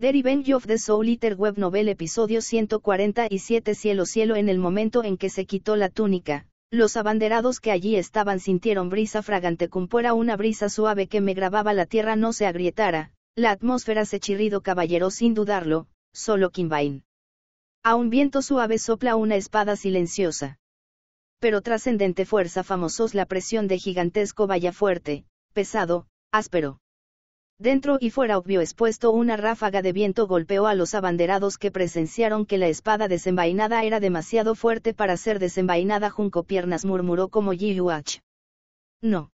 The Revenge of the Soul Eater Web Novel Episodio 147 Cielo Cielo En el momento en que se quitó la túnica, los abanderados que allí estaban sintieron brisa fragante como una brisa suave que me grababa la tierra no se agrietara, la atmósfera se chirrido caballero sin dudarlo, solo Kimbain. A un viento suave sopla una espada silenciosa. Pero trascendente fuerza famosos la presión de gigantesco valla fuerte, pesado, áspero. Dentro y fuera obvio expuesto una ráfaga de viento golpeó a los abanderados que presenciaron que la espada desenvainada era demasiado fuerte para ser desenvainada. Junco Piernas murmuró como Yiyuach. No.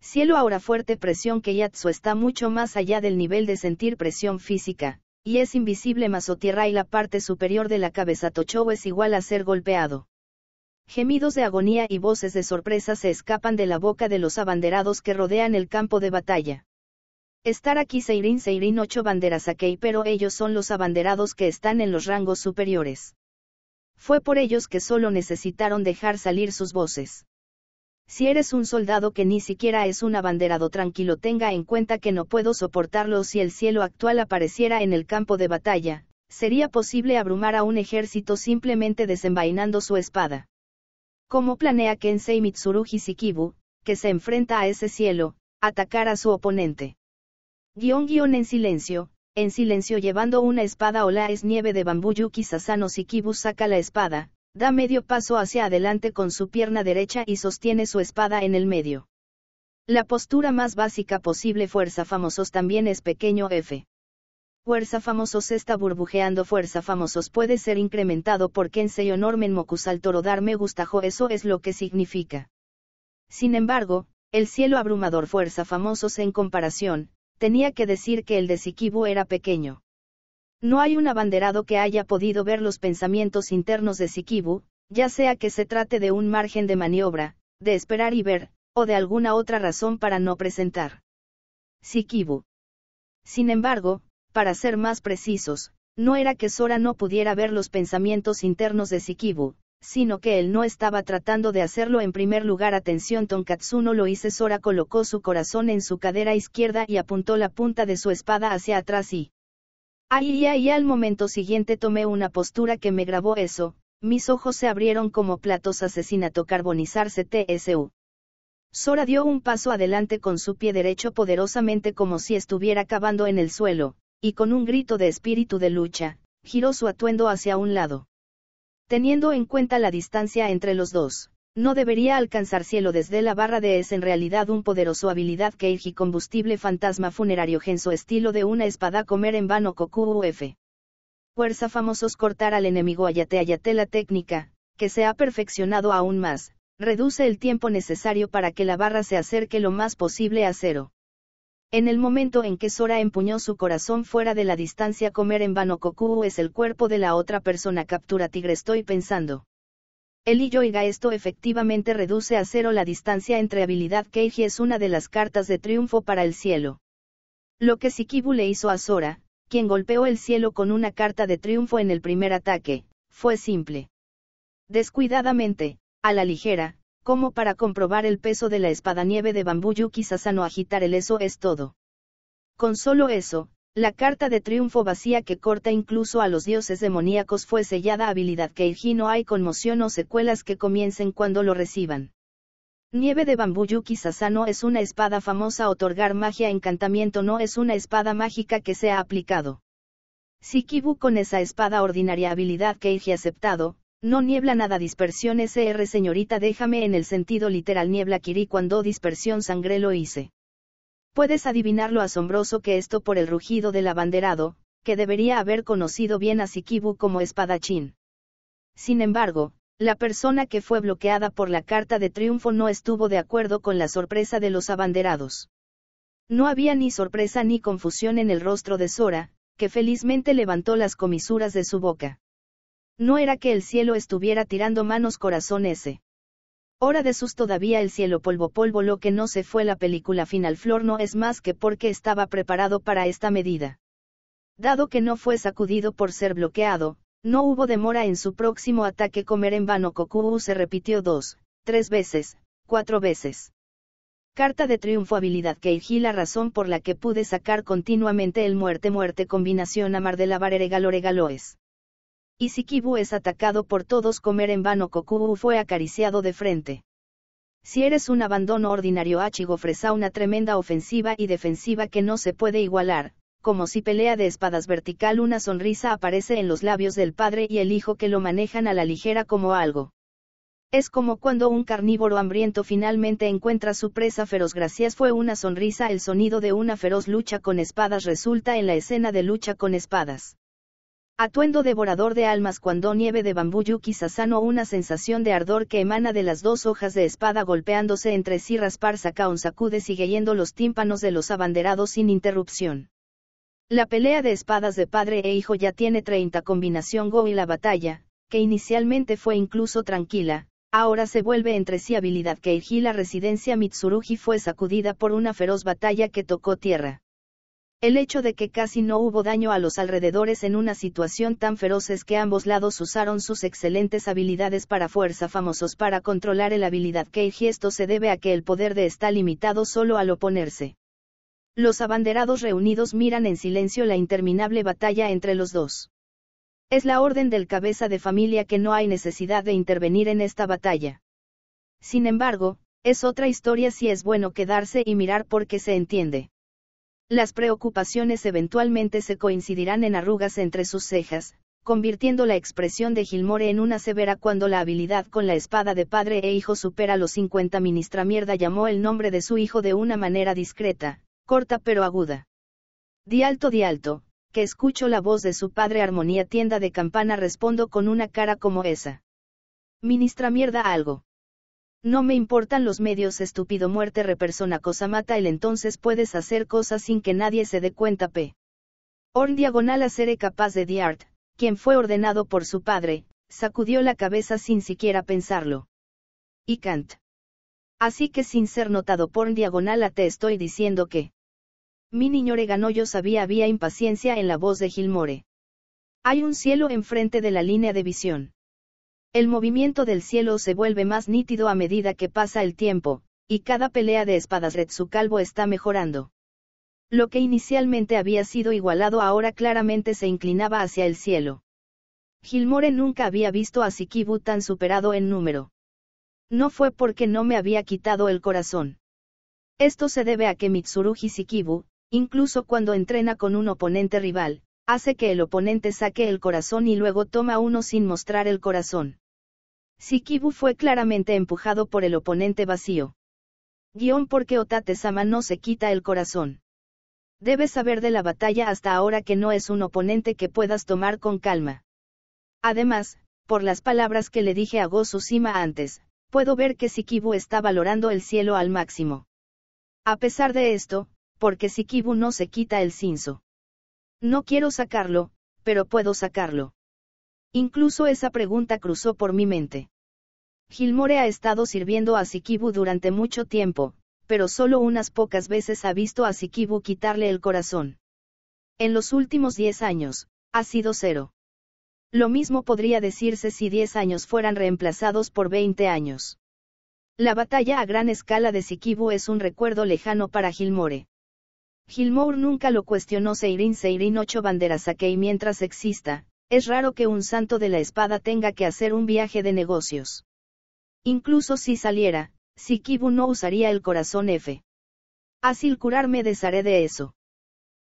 Cielo ahora fuerte presión que Yatsu está mucho más allá del nivel de sentir presión física, y es invisible o tierra y la parte superior de la cabeza Tochou es igual a ser golpeado. Gemidos de agonía y voces de sorpresa se escapan de la boca de los abanderados que rodean el campo de batalla. Estar aquí Seirin Seirin ocho banderas Akei pero ellos son los abanderados que están en los rangos superiores. Fue por ellos que solo necesitaron dejar salir sus voces. Si eres un soldado que ni siquiera es un abanderado tranquilo tenga en cuenta que no puedo soportarlo si el cielo actual apareciera en el campo de batalla, sería posible abrumar a un ejército simplemente desenvainando su espada. ¿Cómo planea Kensei Mitsurugi Sikibu, que se enfrenta a ese cielo, atacar a su oponente. Guión guión en silencio, en silencio llevando una espada o la es nieve de bambú Yuki Sasano kibu saca la espada, da medio paso hacia adelante con su pierna derecha y sostiene su espada en el medio. La postura más básica posible fuerza famosos también es pequeño f. Fuerza famosos está burbujeando fuerza famosos puede ser incrementado por Kensei o Mokusal Toro dar me gustajo eso es lo que significa. Sin embargo, el cielo abrumador fuerza famosos en comparación, tenía que decir que el de Sikibu era pequeño. No hay un abanderado que haya podido ver los pensamientos internos de Sikibu, ya sea que se trate de un margen de maniobra, de esperar y ver, o de alguna otra razón para no presentar. Sikibu. Sin embargo, para ser más precisos, no era que Sora no pudiera ver los pensamientos internos de Sikibu, sino que él no estaba tratando de hacerlo en primer lugar. Atención, no lo hice. Sora colocó su corazón en su cadera izquierda y apuntó la punta de su espada hacia atrás y... Ahí y al momento siguiente tomé una postura que me grabó eso, mis ojos se abrieron como platos asesinato carbonizarse TSU. Sora dio un paso adelante con su pie derecho poderosamente como si estuviera cavando en el suelo, y con un grito de espíritu de lucha, giró su atuendo hacia un lado. Teniendo en cuenta la distancia entre los dos, no debería alcanzar cielo desde la barra de es en realidad un poderoso habilidad que y combustible fantasma funerario genso estilo de una espada comer en vano koku uf. Fuerza famosos cortar al enemigo ayate ayate la técnica, que se ha perfeccionado aún más, reduce el tiempo necesario para que la barra se acerque lo más posible a cero. En el momento en que Sora empuñó su corazón fuera de la distancia comer en vano Koku es el cuerpo de la otra persona captura tigre estoy pensando. El y esto efectivamente reduce a cero la distancia entre habilidad Keiji es una de las cartas de triunfo para el cielo. Lo que Sikibu le hizo a Sora, quien golpeó el cielo con una carta de triunfo en el primer ataque, fue simple. Descuidadamente, a la ligera, como para comprobar el peso de la espada nieve de bambú Yuki Sasano agitar el eso es todo. Con solo eso, la carta de triunfo vacía que corta incluso a los dioses demoníacos fue sellada habilidad que no hay conmoción o secuelas que comiencen cuando lo reciban. Nieve de bambú Yuki Sasano es una espada famosa otorgar magia encantamiento no es una espada mágica que sea aplicado. si kibu con esa espada ordinaria habilidad que aceptado, no niebla nada dispersión SR señorita déjame en el sentido literal niebla Kiri cuando dispersión sangre lo hice. Puedes adivinar lo asombroso que esto por el rugido del abanderado, que debería haber conocido bien a Sikibu como espadachín. Sin embargo, la persona que fue bloqueada por la carta de triunfo no estuvo de acuerdo con la sorpresa de los abanderados. No había ni sorpresa ni confusión en el rostro de Sora, que felizmente levantó las comisuras de su boca. No era que el cielo estuviera tirando manos corazón ese. Hora de sus todavía el cielo polvo polvo lo que no se fue la película final flor no es más que porque estaba preparado para esta medida. Dado que no fue sacudido por ser bloqueado, no hubo demora en su próximo ataque comer en vano Cocu se repitió dos, tres veces, cuatro veces. Carta de triunfo habilidad que hirgi la razón por la que pude sacar continuamente el muerte muerte combinación amar de lavar galore es y Kibu es atacado por todos comer en vano Koku fue acariciado de frente. Si eres un abandono ordinario Achigo ofrece una tremenda ofensiva y defensiva que no se puede igualar, como si pelea de espadas vertical una sonrisa aparece en los labios del padre y el hijo que lo manejan a la ligera como algo. Es como cuando un carnívoro hambriento finalmente encuentra su presa feroz. Gracias fue una sonrisa. El sonido de una feroz lucha con espadas resulta en la escena de lucha con espadas. Atuendo devorador de almas cuando nieve de bambú yuki sasano una sensación de ardor que emana de las dos hojas de espada golpeándose entre sí raspar un sacude sigue yendo los tímpanos de los abanderados sin interrupción. La pelea de espadas de padre e hijo ya tiene 30 combinación go y la batalla, que inicialmente fue incluso tranquila, ahora se vuelve entre sí habilidad que Keiji la residencia Mitsurugi fue sacudida por una feroz batalla que tocó tierra. El hecho de que casi no hubo daño a los alrededores en una situación tan feroz es que ambos lados usaron sus excelentes habilidades para fuerza famosos para controlar el habilidad que el se debe a que el poder de está limitado solo al oponerse. Los abanderados reunidos miran en silencio la interminable batalla entre los dos. Es la orden del cabeza de familia que no hay necesidad de intervenir en esta batalla. Sin embargo, es otra historia si es bueno quedarse y mirar porque se entiende. Las preocupaciones eventualmente se coincidirán en arrugas entre sus cejas, convirtiendo la expresión de Gilmore en una severa cuando la habilidad con la espada de padre e hijo supera los 50 ministra mierda llamó el nombre de su hijo de una manera discreta, corta pero aguda. Di alto, di alto, que escucho la voz de su padre armonía tienda de campana respondo con una cara como esa. Ministra mierda algo. No me importan los medios estúpido muerte repersona cosa mata el entonces puedes hacer cosas sin que nadie se dé cuenta p. Orn diagonal a ser capaz de Diart, quien fue ordenado por su padre, sacudió la cabeza sin siquiera pensarlo. Y Kant. Así que sin ser notado por diagonal a te estoy diciendo que. Mi niño reganó yo sabía había impaciencia en la voz de Gilmore. Hay un cielo enfrente de la línea de visión. El movimiento del cielo se vuelve más nítido a medida que pasa el tiempo, y cada pelea de espadas Retsu Calvo está mejorando. Lo que inicialmente había sido igualado ahora claramente se inclinaba hacia el cielo. Gilmore nunca había visto a Sikibu tan superado en número. No fue porque no me había quitado el corazón. Esto se debe a que Mitsurugi Sikibu, incluso cuando entrena con un oponente rival, hace que el oponente saque el corazón y luego toma uno sin mostrar el corazón. Sikibu fue claramente empujado por el oponente vacío. Guión porque Otate-sama no se quita el corazón. Debes saber de la batalla hasta ahora que no es un oponente que puedas tomar con calma. Además, por las palabras que le dije a Gozu antes, puedo ver que Sikibu está valorando el cielo al máximo. A pesar de esto, porque Sikibu no se quita el cinzo. No quiero sacarlo, pero puedo sacarlo. Incluso esa pregunta cruzó por mi mente. Gilmore ha estado sirviendo a Sikibu durante mucho tiempo, pero solo unas pocas veces ha visto a Sikibu quitarle el corazón. En los últimos 10 años, ha sido cero. Lo mismo podría decirse si 10 años fueran reemplazados por 20 años. La batalla a gran escala de Sikibu es un recuerdo lejano para Gilmore. Gilmore nunca lo cuestionó Seirin Seirin 8 Banderas y mientras exista, es raro que un santo de la espada tenga que hacer un viaje de negocios. Incluso si saliera, Sikibu no usaría el corazón F. Así curar me desharé de eso.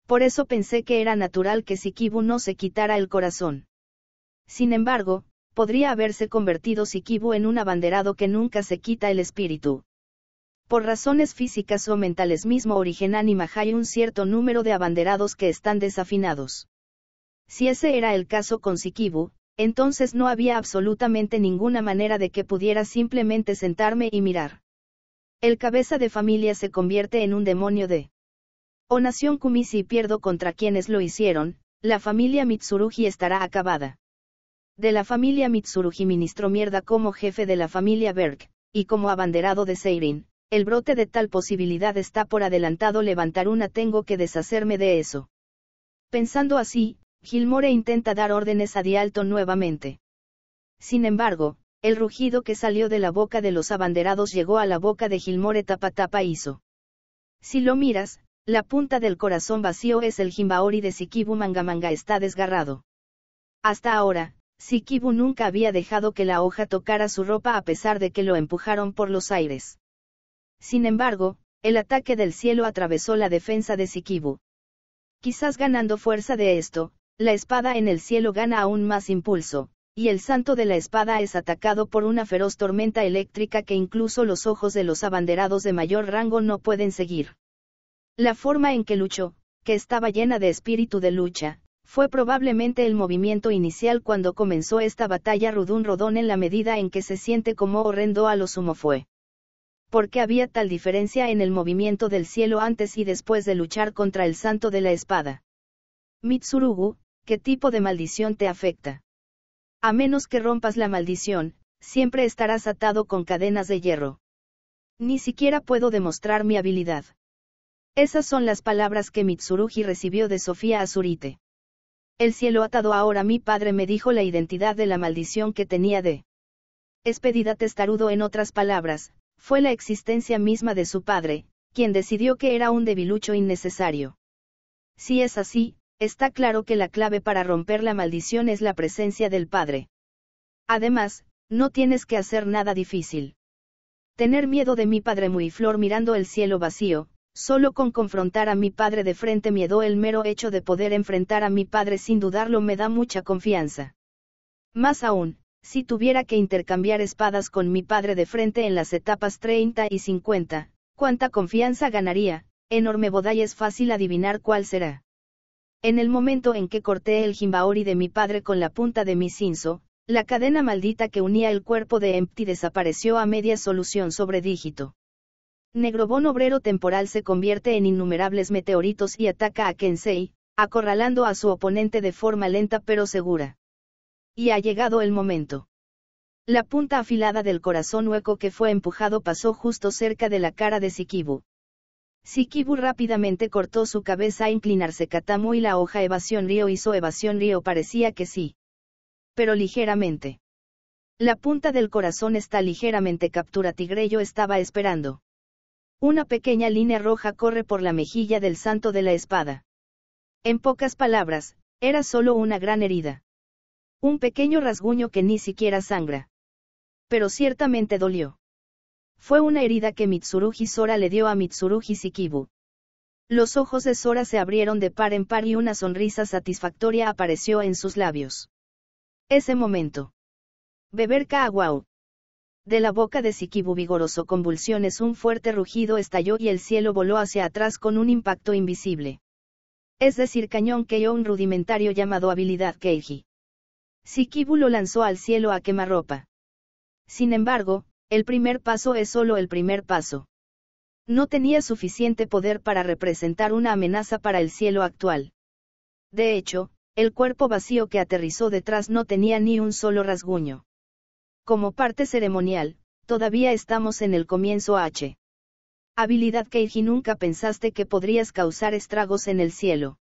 Por eso pensé que era natural que Sikibu no se quitara el corazón. Sin embargo, podría haberse convertido Sikibu en un abanderado que nunca se quita el espíritu. Por razones físicas o mentales mismo originan hay un cierto número de abanderados que están desafinados. Si ese era el caso con Sikibu, entonces no había absolutamente ninguna manera de que pudiera simplemente sentarme y mirar. El cabeza de familia se convierte en un demonio de o nación Kumisi pierdo contra quienes lo hicieron, la familia Mitsurugi estará acabada. De la familia Mitsurugi ministro mierda como jefe de la familia Berg, y como abanderado de Seirin, el brote de tal posibilidad está por adelantado levantar una tengo que deshacerme de eso. Pensando así, Gilmore intenta dar órdenes a Dialto nuevamente. Sin embargo, el rugido que salió de la boca de los abanderados llegó a la boca de Gilmore tapatapa hizo. Si lo miras, la punta del corazón vacío es el Jimbaori de Sikibu Mangamanga está desgarrado. Hasta ahora, Sikibu nunca había dejado que la hoja tocara su ropa a pesar de que lo empujaron por los aires. Sin embargo, el ataque del cielo atravesó la defensa de Sikibu. Quizás ganando fuerza de esto, la espada en el cielo gana aún más impulso, y el santo de la espada es atacado por una feroz tormenta eléctrica que incluso los ojos de los abanderados de mayor rango no pueden seguir. La forma en que luchó, que estaba llena de espíritu de lucha, fue probablemente el movimiento inicial cuando comenzó esta batalla Rudún Rodón en la medida en que se siente como horrendo a lo sumo fue. ¿Por qué había tal diferencia en el movimiento del cielo antes y después de luchar contra el santo de la espada? Mitsurugu, ¿qué tipo de maldición te afecta? A menos que rompas la maldición, siempre estarás atado con cadenas de hierro. Ni siquiera puedo demostrar mi habilidad. Esas son las palabras que Mitsurugi recibió de Sofía Azurite. El cielo atado ahora mi padre me dijo la identidad de la maldición que tenía de Espedida testarudo en otras palabras, fue la existencia misma de su padre, quien decidió que era un debilucho innecesario. Si es así, está claro que la clave para romper la maldición es la presencia del Padre. Además, no tienes que hacer nada difícil. Tener miedo de mi Padre muy flor mirando el cielo vacío, solo con confrontar a mi Padre de frente miedo el mero hecho de poder enfrentar a mi Padre sin dudarlo me da mucha confianza. Más aún, si tuviera que intercambiar espadas con mi padre de frente en las etapas 30 y 50, ¿cuánta confianza ganaría? Enorme y es fácil adivinar cuál será. En el momento en que corté el jimbaori de mi padre con la punta de mi cinzo, la cadena maldita que unía el cuerpo de Empty desapareció a media solución sobre dígito. Negrobón obrero temporal se convierte en innumerables meteoritos y ataca a Kensei, acorralando a su oponente de forma lenta pero segura. Y ha llegado el momento. La punta afilada del corazón hueco que fue empujado pasó justo cerca de la cara de Sikibu, Sikibu rápidamente cortó su cabeza a inclinarse Katamu y la hoja evasión río hizo evasión río parecía que sí. Pero ligeramente. La punta del corazón está ligeramente captura Tigrello estaba esperando. Una pequeña línea roja corre por la mejilla del santo de la espada. En pocas palabras, era solo una gran herida. Un pequeño rasguño que ni siquiera sangra. Pero ciertamente dolió. Fue una herida que Mitsurugi Sora le dio a Mitsurugi Sikibu. Los ojos de Sora se abrieron de par en par y una sonrisa satisfactoria apareció en sus labios. Ese momento. Beber kawau. De la boca de Sikibu vigoroso convulsiones un fuerte rugido estalló y el cielo voló hacia atrás con un impacto invisible. Es decir, cañón que un rudimentario llamado habilidad Keiji. Sikibu lo lanzó al cielo a quemarropa. Sin embargo, el primer paso es solo el primer paso. No tenía suficiente poder para representar una amenaza para el cielo actual. De hecho, el cuerpo vacío que aterrizó detrás no tenía ni un solo rasguño. Como parte ceremonial, todavía estamos en el comienzo H. Habilidad Keiji nunca pensaste que podrías causar estragos en el cielo.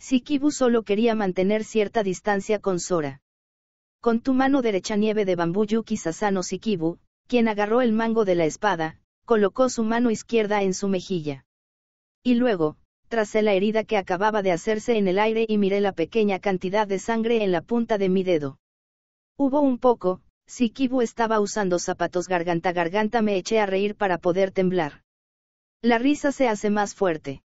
Sikibu solo quería mantener cierta distancia con Sora. Con tu mano derecha nieve de bambú Yuki Sasano Sikibu, quien agarró el mango de la espada, colocó su mano izquierda en su mejilla. Y luego, tracé la herida que acababa de hacerse en el aire y miré la pequeña cantidad de sangre en la punta de mi dedo. Hubo un poco, si Kibu estaba usando zapatos garganta garganta me eché a reír para poder temblar. La risa se hace más fuerte.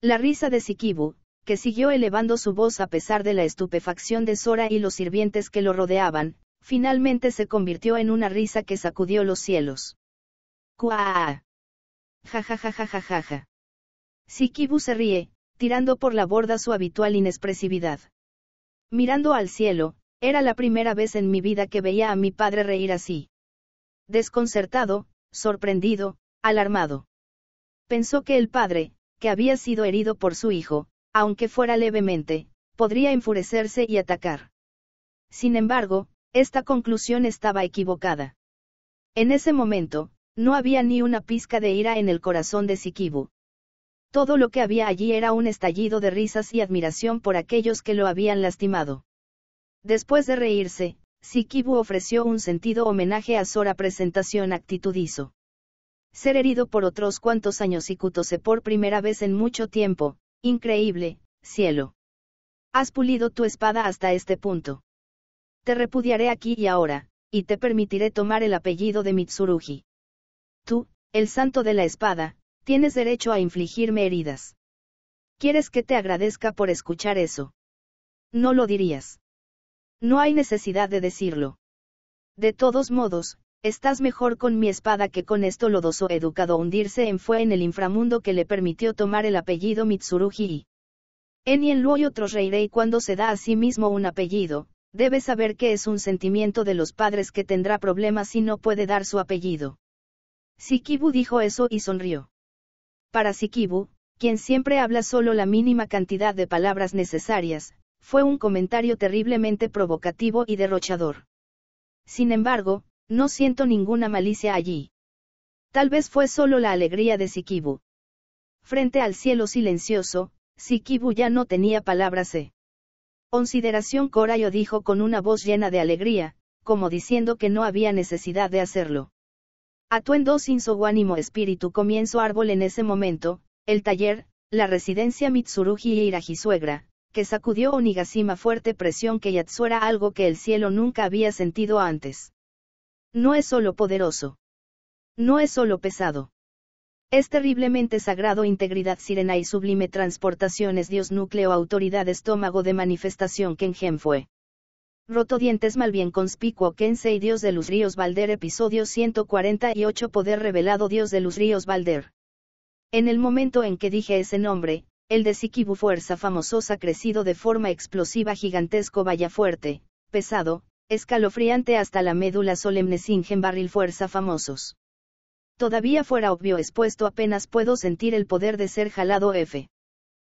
La risa de Sikibu, que siguió elevando su voz a pesar de la estupefacción de Sora y los sirvientes que lo rodeaban, finalmente se convirtió en una risa que sacudió los cielos. ¡Cuá! Ja ja ja ja ja Sikibu se ríe, tirando por la borda su habitual inexpresividad. Mirando al cielo, era la primera vez en mi vida que veía a mi padre reír así. Desconcertado, sorprendido, alarmado. Pensó que el padre, que había sido herido por su hijo, aunque fuera levemente, podría enfurecerse y atacar. Sin embargo, esta conclusión estaba equivocada. En ese momento, no había ni una pizca de ira en el corazón de Sikibu. Todo lo que había allí era un estallido de risas y admiración por aquellos que lo habían lastimado. Después de reírse, Sikibu ofreció un sentido homenaje a Sora presentación actitudizo. Ser herido por otros cuantos años y cutose por primera vez en mucho tiempo, increíble, cielo. Has pulido tu espada hasta este punto te repudiaré aquí y ahora, y te permitiré tomar el apellido de Mitsurugi. Tú, el santo de la espada, tienes derecho a infligirme heridas. ¿Quieres que te agradezca por escuchar eso? No lo dirías. No hay necesidad de decirlo. De todos modos, estás mejor con mi espada que con esto lodoso educado hundirse en fue en el inframundo que le permitió tomar el apellido Mitsurugi y en lo y otros reiré cuando se da a sí mismo un apellido, Debe saber que es un sentimiento de los padres que tendrá problemas si no puede dar su apellido. Sikibu dijo eso y sonrió. Para Sikibu, quien siempre habla solo la mínima cantidad de palabras necesarias, fue un comentario terriblemente provocativo y derrochador. Sin embargo, no siento ninguna malicia allí. Tal vez fue solo la alegría de Sikibu. Frente al cielo silencioso, Sikibu ya no tenía palabras. E. Consideración Corayo dijo con una voz llena de alegría, como diciendo que no había necesidad de hacerlo. Atuendo sin ánimo espíritu comienzo árbol en ese momento, el taller, la residencia Mitsurugi e suegra, que sacudió Onigashima fuerte presión que era algo que el cielo nunca había sentido antes. No es solo poderoso. No es solo pesado. Es terriblemente sagrado integridad sirena y sublime transportaciones Dios núcleo autoridad estómago de manifestación Kengen fue. Roto dientes mal bien conspicuo Kensei Dios de los ríos Valder episodio 148 poder revelado Dios de los ríos Valder. En el momento en que dije ese nombre, el de Sikibu fuerza ha crecido de forma explosiva gigantesco vaya fuerte, pesado, escalofriante hasta la médula solemne Singen barril fuerza famosos. Todavía fuera obvio expuesto apenas puedo sentir el poder de ser jalado F.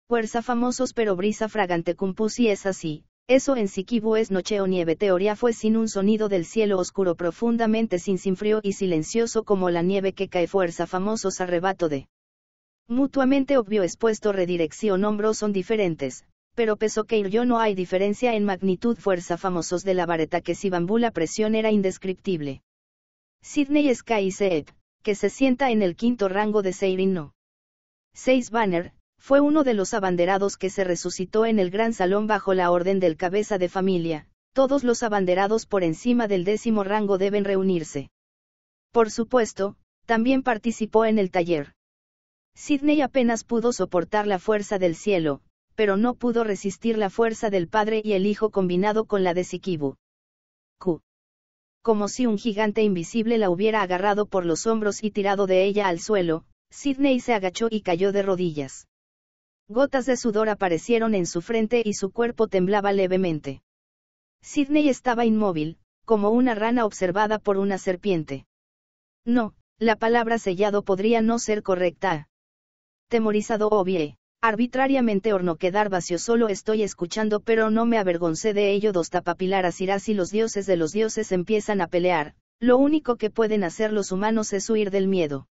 Fuerza famosos pero brisa fragante y es así, eso en Siquibu es noche o nieve teoría fue sin un sonido del cielo oscuro profundamente sin sin frío y silencioso como la nieve que cae fuerza famosos arrebato de. Mutuamente obvio expuesto redirección hombros son diferentes, pero peso que ir yo no hay diferencia en magnitud fuerza famosos de la vareta que si bambú la presión era indescriptible. Sidney Sky y que se sienta en el quinto rango de Seirin No. Banner, fue uno de los abanderados que se resucitó en el gran salón bajo la orden del cabeza de familia, todos los abanderados por encima del décimo rango deben reunirse. Por supuesto, también participó en el taller. Sidney apenas pudo soportar la fuerza del cielo, pero no pudo resistir la fuerza del padre y el hijo combinado con la de Sikibu. Q como si un gigante invisible la hubiera agarrado por los hombros y tirado de ella al suelo, Sidney se agachó y cayó de rodillas. Gotas de sudor aparecieron en su frente y su cuerpo temblaba levemente. Sidney estaba inmóvil, como una rana observada por una serpiente. No, la palabra sellado podría no ser correcta. Temorizado obvié. Arbitrariamente horno quedar vacío solo estoy escuchando pero no me avergoncé de ello dos tapapilaras irás y los dioses de los dioses empiezan a pelear, lo único que pueden hacer los humanos es huir del miedo.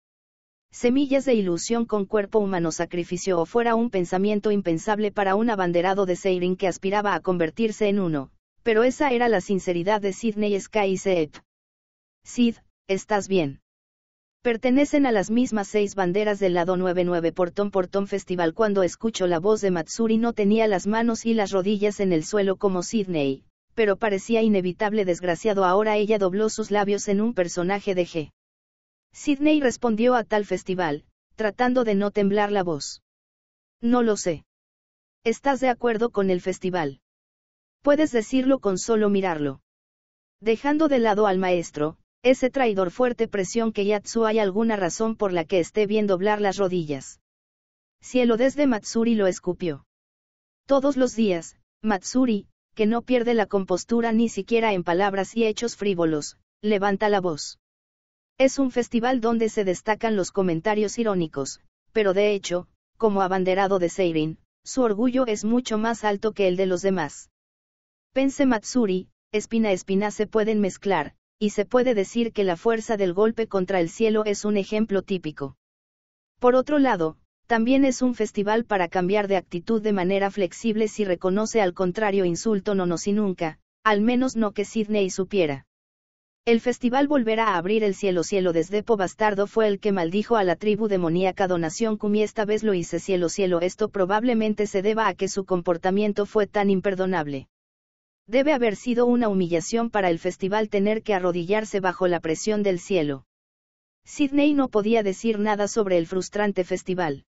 Semillas de ilusión con cuerpo humano sacrificio o fuera un pensamiento impensable para un abanderado de Seirin que aspiraba a convertirse en uno, pero esa era la sinceridad de Sidney Sky y Sid, estás bien. Pertenecen a las mismas seis banderas del lado 99 Portón Portón Festival. Cuando escucho la voz de Matsuri no tenía las manos y las rodillas en el suelo como Sidney, pero parecía inevitable desgraciado ahora ella dobló sus labios en un personaje de G. Sidney respondió a tal festival, tratando de no temblar la voz. No lo sé. ¿Estás de acuerdo con el festival? Puedes decirlo con solo mirarlo. Dejando de lado al maestro, ese traidor fuerte presión que Yatsu hay alguna razón por la que esté bien doblar las rodillas. Cielo desde Matsuri lo escupió. Todos los días, Matsuri, que no pierde la compostura ni siquiera en palabras y hechos frívolos, levanta la voz. Es un festival donde se destacan los comentarios irónicos, pero de hecho, como abanderado de Seirin, su orgullo es mucho más alto que el de los demás. Pense Matsuri, espina espina se pueden mezclar, y se puede decir que la fuerza del golpe contra el cielo es un ejemplo típico. Por otro lado, también es un festival para cambiar de actitud de manera flexible si reconoce al contrario insulto no no si nunca, al menos no que Sidney supiera. El festival volverá a abrir el cielo cielo desde po bastardo fue el que maldijo a la tribu demoníaca donación cumi esta vez lo hice cielo cielo esto probablemente se deba a que su comportamiento fue tan imperdonable. Debe haber sido una humillación para el festival tener que arrodillarse bajo la presión del cielo. Sidney no podía decir nada sobre el frustrante festival.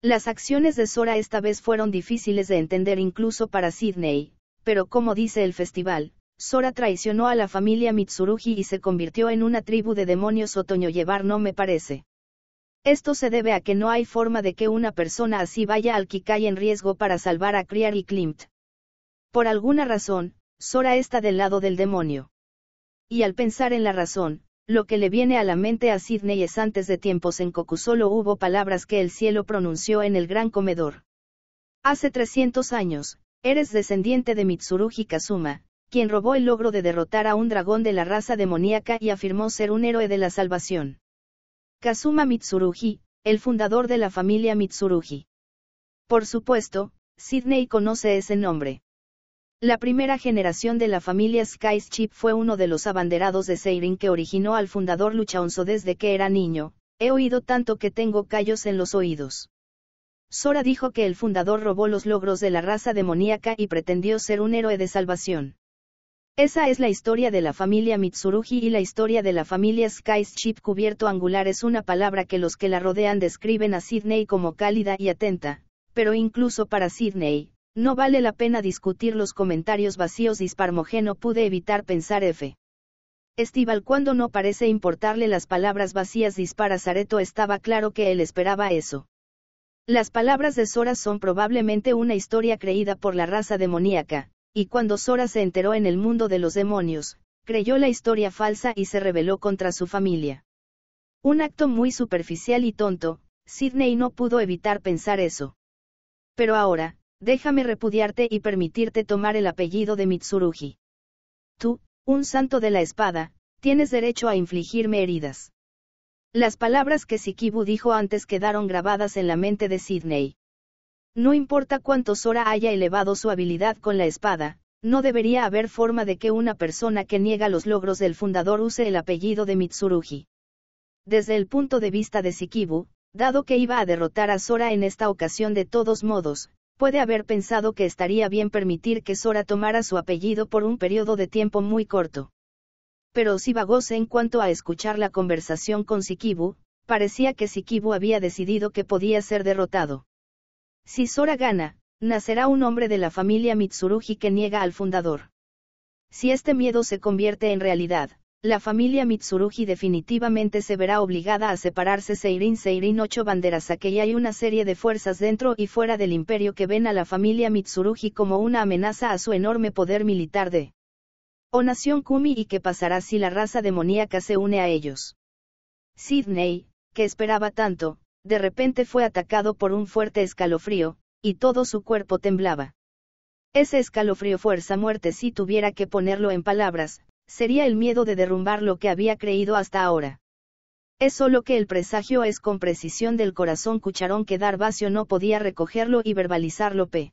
Las acciones de Sora esta vez fueron difíciles de entender incluso para Sidney, pero como dice el festival, Sora traicionó a la familia Mitsurugi y se convirtió en una tribu de demonios otoño llevar no me parece. Esto se debe a que no hay forma de que una persona así vaya al Kikai en riesgo para salvar a Kriar y Klimt. Por alguna razón, Sora está del lado del demonio. Y al pensar en la razón, lo que le viene a la mente a Sidney es antes de tiempos en Kokusolo hubo palabras que el cielo pronunció en el gran comedor. Hace 300 años, eres descendiente de Mitsurugi Kazuma, quien robó el logro de derrotar a un dragón de la raza demoníaca y afirmó ser un héroe de la salvación. Kazuma Mitsurugi, el fundador de la familia Mitsurugi. Por supuesto, Sidney conoce ese nombre. La primera generación de la familia Skyship fue uno de los abanderados de Seirin que originó al fundador Luchaonso desde que era niño, he oído tanto que tengo callos en los oídos. Sora dijo que el fundador robó los logros de la raza demoníaca y pretendió ser un héroe de salvación. Esa es la historia de la familia Mitsurugi y la historia de la familia Skyship cubierto angular es una palabra que los que la rodean describen a Sidney como cálida y atenta, pero incluso para Sidney, no vale la pena discutir los comentarios vacíos Disparmogeno pude evitar pensar F. Estival cuando no parece importarle las palabras vacías dispara Zareto estaba claro que él esperaba eso. Las palabras de Sora son probablemente una historia creída por la raza demoníaca, y cuando Sora se enteró en el mundo de los demonios, creyó la historia falsa y se rebeló contra su familia. Un acto muy superficial y tonto, Sidney no pudo evitar pensar eso. Pero ahora, déjame repudiarte y permitirte tomar el apellido de Mitsurugi. Tú, un santo de la espada, tienes derecho a infligirme heridas. Las palabras que Sikibu dijo antes quedaron grabadas en la mente de Sidney. No importa cuánto Sora haya elevado su habilidad con la espada, no debería haber forma de que una persona que niega los logros del fundador use el apellido de Mitsurugi. Desde el punto de vista de Sikibu, dado que iba a derrotar a Sora en esta ocasión de todos modos, puede haber pensado que estaría bien permitir que Sora tomara su apellido por un periodo de tiempo muy corto. Pero si vagóse en cuanto a escuchar la conversación con Sikibu, parecía que Sikibu había decidido que podía ser derrotado. Si Sora gana, nacerá un hombre de la familia Mitsurugi que niega al fundador. Si este miedo se convierte en realidad, la familia Mitsurugi definitivamente se verá obligada a separarse Seirin Seirin ocho banderas aquí hay una serie de fuerzas dentro y fuera del imperio que ven a la familia Mitsurugi como una amenaza a su enorme poder militar de o nación Kumi y qué pasará si la raza demoníaca se une a ellos. Sidney, que esperaba tanto, de repente fue atacado por un fuerte escalofrío, y todo su cuerpo temblaba. Ese escalofrío fuerza muerte si tuviera que ponerlo en palabras, sería el miedo de derrumbar lo que había creído hasta ahora. Es solo que el presagio es con precisión del corazón cucharón que vacío no podía recogerlo y verbalizarlo p.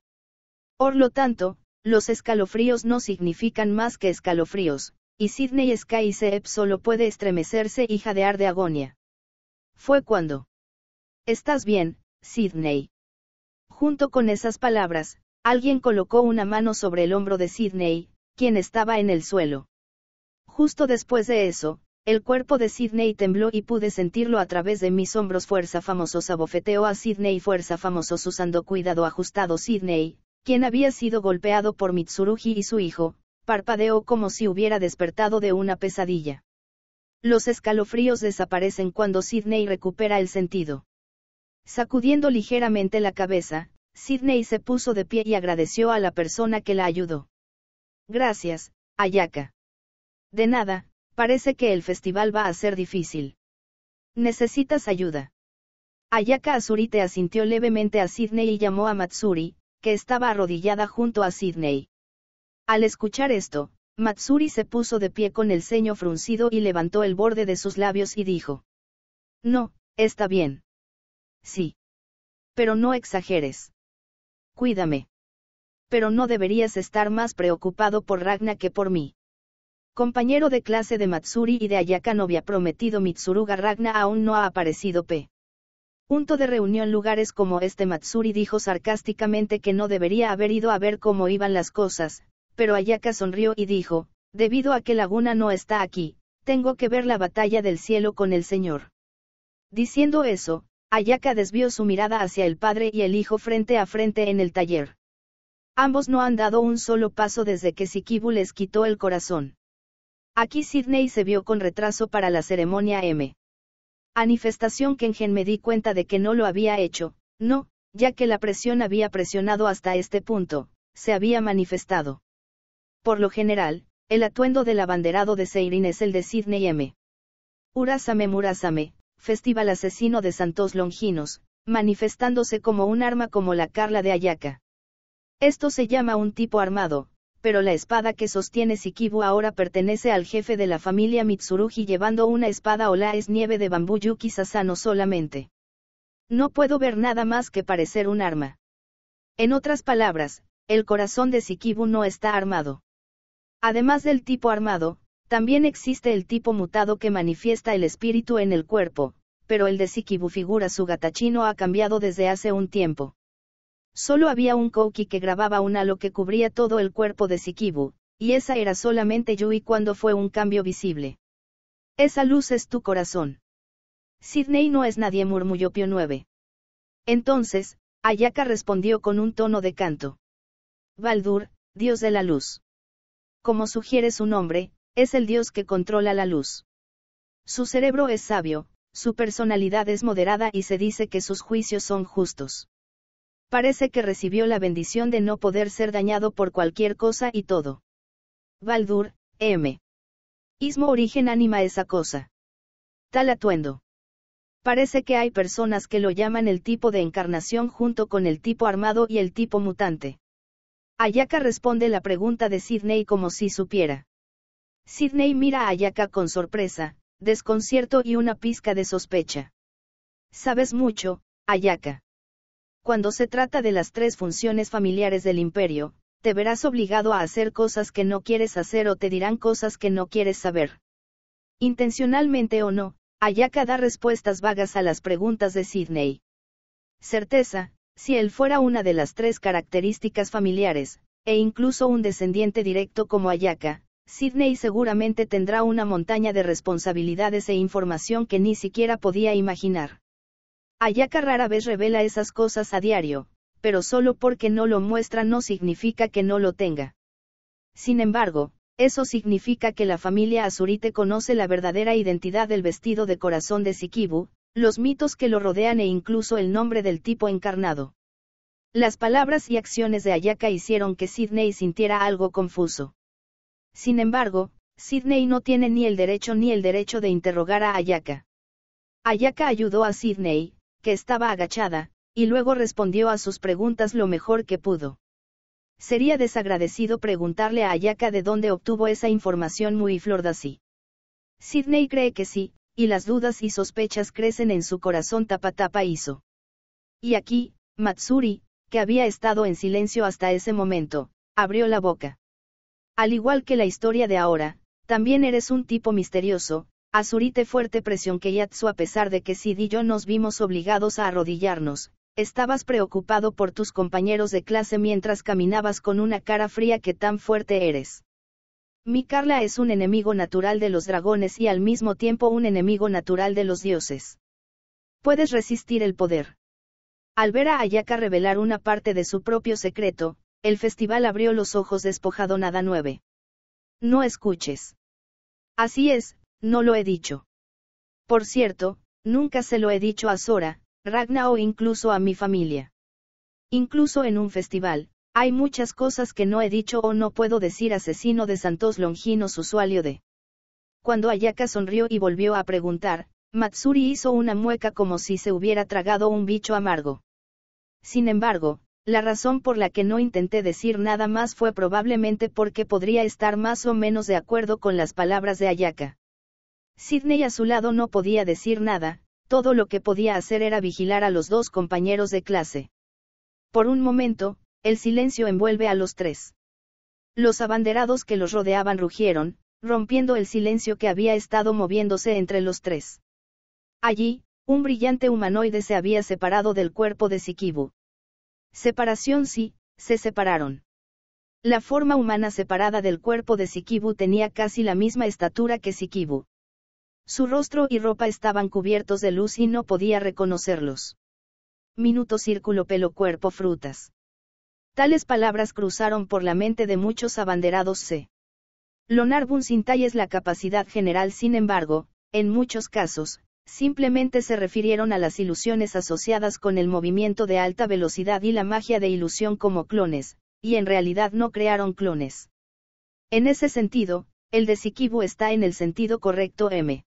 Por lo tanto, los escalofríos no significan más que escalofríos, y Sidney Sky solo puede estremecerse y jadear de agonia. Fue cuando. Estás bien, Sidney. Junto con esas palabras, alguien colocó una mano sobre el hombro de Sidney, quien estaba en el suelo. Justo después de eso, el cuerpo de Sidney tembló y pude sentirlo a través de mis hombros. Fuerza famoso abofeteó a Sidney. Fuerza famosos usando cuidado ajustado. Sidney, quien había sido golpeado por Mitsurugi y su hijo, parpadeó como si hubiera despertado de una pesadilla. Los escalofríos desaparecen cuando Sidney recupera el sentido. Sacudiendo ligeramente la cabeza, Sidney se puso de pie y agradeció a la persona que la ayudó. Gracias, Ayaka. De nada, parece que el festival va a ser difícil. Necesitas ayuda. Ayaka Azurite te asintió levemente a Sidney y llamó a Matsuri, que estaba arrodillada junto a Sidney. Al escuchar esto, Matsuri se puso de pie con el ceño fruncido y levantó el borde de sus labios y dijo. No, está bien. Sí. Pero no exageres. Cuídame. Pero no deberías estar más preocupado por Ragna que por mí compañero de clase de Matsuri y de Ayaka no había prometido Mitsuruga Ragna aún no ha aparecido P. Punto de reunión lugares como este Matsuri dijo sarcásticamente que no debería haber ido a ver cómo iban las cosas, pero Ayaka sonrió y dijo, debido a que Laguna no está aquí, tengo que ver la batalla del cielo con el Señor. Diciendo eso, Ayaka desvió su mirada hacia el padre y el hijo frente a frente en el taller. Ambos no han dado un solo paso desde que Sikibu les quitó el corazón. Aquí Sidney se vio con retraso para la ceremonia M. Manifestación que en me di cuenta de que no lo había hecho, no, ya que la presión había presionado hasta este punto, se había manifestado. Por lo general, el atuendo del abanderado de Seirin es el de Sidney M. Urasame Murasame, festival asesino de Santos Longinos, manifestándose como un arma como la Carla de Ayaka. Esto se llama un tipo armado, pero la espada que sostiene Sikibu ahora pertenece al jefe de la familia Mitsurugi llevando una espada o la es nieve de bambú Yuki Sasano solamente. No puedo ver nada más que parecer un arma. En otras palabras, el corazón de Sikibu no está armado. Además del tipo armado, también existe el tipo mutado que manifiesta el espíritu en el cuerpo, pero el de Sikibu figura su gatachino ha cambiado desde hace un tiempo. Solo había un kouki que grababa un halo que cubría todo el cuerpo de Sikibu, y esa era solamente Yui cuando fue un cambio visible. Esa luz es tu corazón. Sidney no es nadie, murmuró Pio 9. Entonces, Ayaka respondió con un tono de canto. Baldur, dios de la luz. Como sugiere su nombre, es el dios que controla la luz. Su cerebro es sabio, su personalidad es moderada y se dice que sus juicios son justos parece que recibió la bendición de no poder ser dañado por cualquier cosa y todo. Baldur, M. Ismo origen anima esa cosa. Tal atuendo. Parece que hay personas que lo llaman el tipo de encarnación junto con el tipo armado y el tipo mutante. Ayaka responde la pregunta de Sidney como si supiera. Sidney mira a Ayaka con sorpresa, desconcierto y una pizca de sospecha. Sabes mucho, Ayaka cuando se trata de las tres funciones familiares del imperio, te verás obligado a hacer cosas que no quieres hacer o te dirán cosas que no quieres saber. Intencionalmente o no, Ayaka da respuestas vagas a las preguntas de Sidney. Certeza, si él fuera una de las tres características familiares, e incluso un descendiente directo como Ayaka, Sidney seguramente tendrá una montaña de responsabilidades e información que ni siquiera podía imaginar. Ayaka rara vez revela esas cosas a diario, pero solo porque no lo muestra no significa que no lo tenga. Sin embargo, eso significa que la familia Azurite conoce la verdadera identidad del vestido de corazón de Sikibu, los mitos que lo rodean e incluso el nombre del tipo encarnado. Las palabras y acciones de Ayaka hicieron que Sidney sintiera algo confuso. Sin embargo, Sidney no tiene ni el derecho ni el derecho de interrogar a Ayaka. Ayaka ayudó a Sidney, que estaba agachada, y luego respondió a sus preguntas lo mejor que pudo. Sería desagradecido preguntarle a Ayaka de dónde obtuvo esa información muy florda sí. Sidney cree que sí, y las dudas y sospechas crecen en su corazón tapa tapa hizo. Y aquí, Matsuri, que había estado en silencio hasta ese momento, abrió la boca. Al igual que la historia de ahora, también eres un tipo misterioso, Azurite fuerte presión que Yatsu a pesar de que Sid y yo nos vimos obligados a arrodillarnos, estabas preocupado por tus compañeros de clase mientras caminabas con una cara fría que tan fuerte eres. Mi Carla es un enemigo natural de los dragones y al mismo tiempo un enemigo natural de los dioses. Puedes resistir el poder. Al ver a Ayaka revelar una parte de su propio secreto, el festival abrió los ojos despojado nada nueve. No escuches. Así es, no lo he dicho. Por cierto, nunca se lo he dicho a Sora, Ragna o incluso a mi familia. Incluso en un festival, hay muchas cosas que no he dicho o no puedo decir asesino de Santos Longinos usuario de. Cuando Ayaka sonrió y volvió a preguntar, Matsuri hizo una mueca como si se hubiera tragado un bicho amargo. Sin embargo, la razón por la que no intenté decir nada más fue probablemente porque podría estar más o menos de acuerdo con las palabras de Ayaka. Sidney a su lado no podía decir nada, todo lo que podía hacer era vigilar a los dos compañeros de clase. Por un momento, el silencio envuelve a los tres. Los abanderados que los rodeaban rugieron, rompiendo el silencio que había estado moviéndose entre los tres. Allí, un brillante humanoide se había separado del cuerpo de Sikibu. Separación sí, se separaron. La forma humana separada del cuerpo de Sikibu tenía casi la misma estatura que Sikibu. Su rostro y ropa estaban cubiertos de luz y no podía reconocerlos. Minuto círculo pelo cuerpo frutas. Tales palabras cruzaron por la mente de muchos abanderados C. Lonarbun Sintai es la capacidad general, sin embargo, en muchos casos, simplemente se refirieron a las ilusiones asociadas con el movimiento de alta velocidad y la magia de ilusión como clones, y en realidad no crearon clones. En ese sentido, el desequivo está en el sentido correcto M.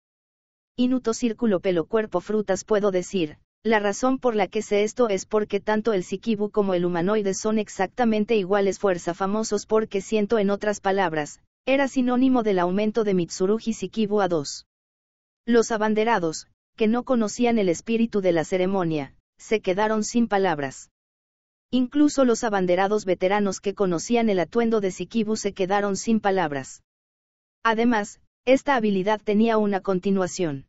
Inuto círculo pelo cuerpo frutas puedo decir, la razón por la que sé esto es porque tanto el Sikibu como el humanoide son exactamente iguales fuerza famosos porque siento en otras palabras, era sinónimo del aumento de Mitsurugi Sikibu a dos. Los abanderados, que no conocían el espíritu de la ceremonia, se quedaron sin palabras. Incluso los abanderados veteranos que conocían el atuendo de Sikibu se quedaron sin palabras. Además, esta habilidad tenía una continuación.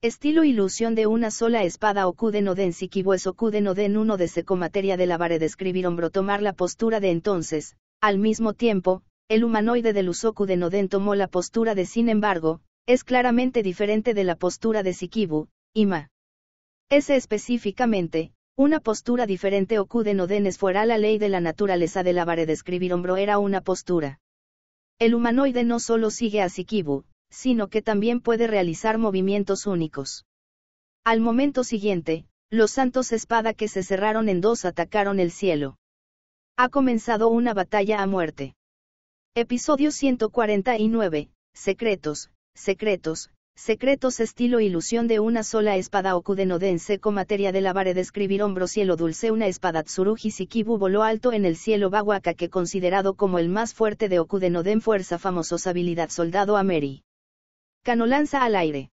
Estilo e ilusión de una sola espada Okuden Oden es Okuden Oden 1 de seco materia la escribir hombro tomar la postura de entonces, al mismo tiempo, el humanoide del uso de tomó la postura de sin embargo, es claramente diferente de la postura de Sikibu, Ima. Ese específicamente, una postura diferente o Oden es fuera la ley de la naturaleza de de de escribir hombro era una postura. El humanoide no solo sigue a Sikibu, sino que también puede realizar movimientos únicos. Al momento siguiente, los santos espada que se cerraron en dos atacaron el cielo. Ha comenzado una batalla a muerte. Episodio 149, Secretos, Secretos, Secretos estilo e ilusión de una sola espada Okuden seco materia de lavare describir hombro cielo dulce una espada Tsurugi Sikibu voló alto en el cielo Bawaka que considerado como el más fuerte de Okudenoden fuerza famosos habilidad soldado Ameri. Cano lanza al aire.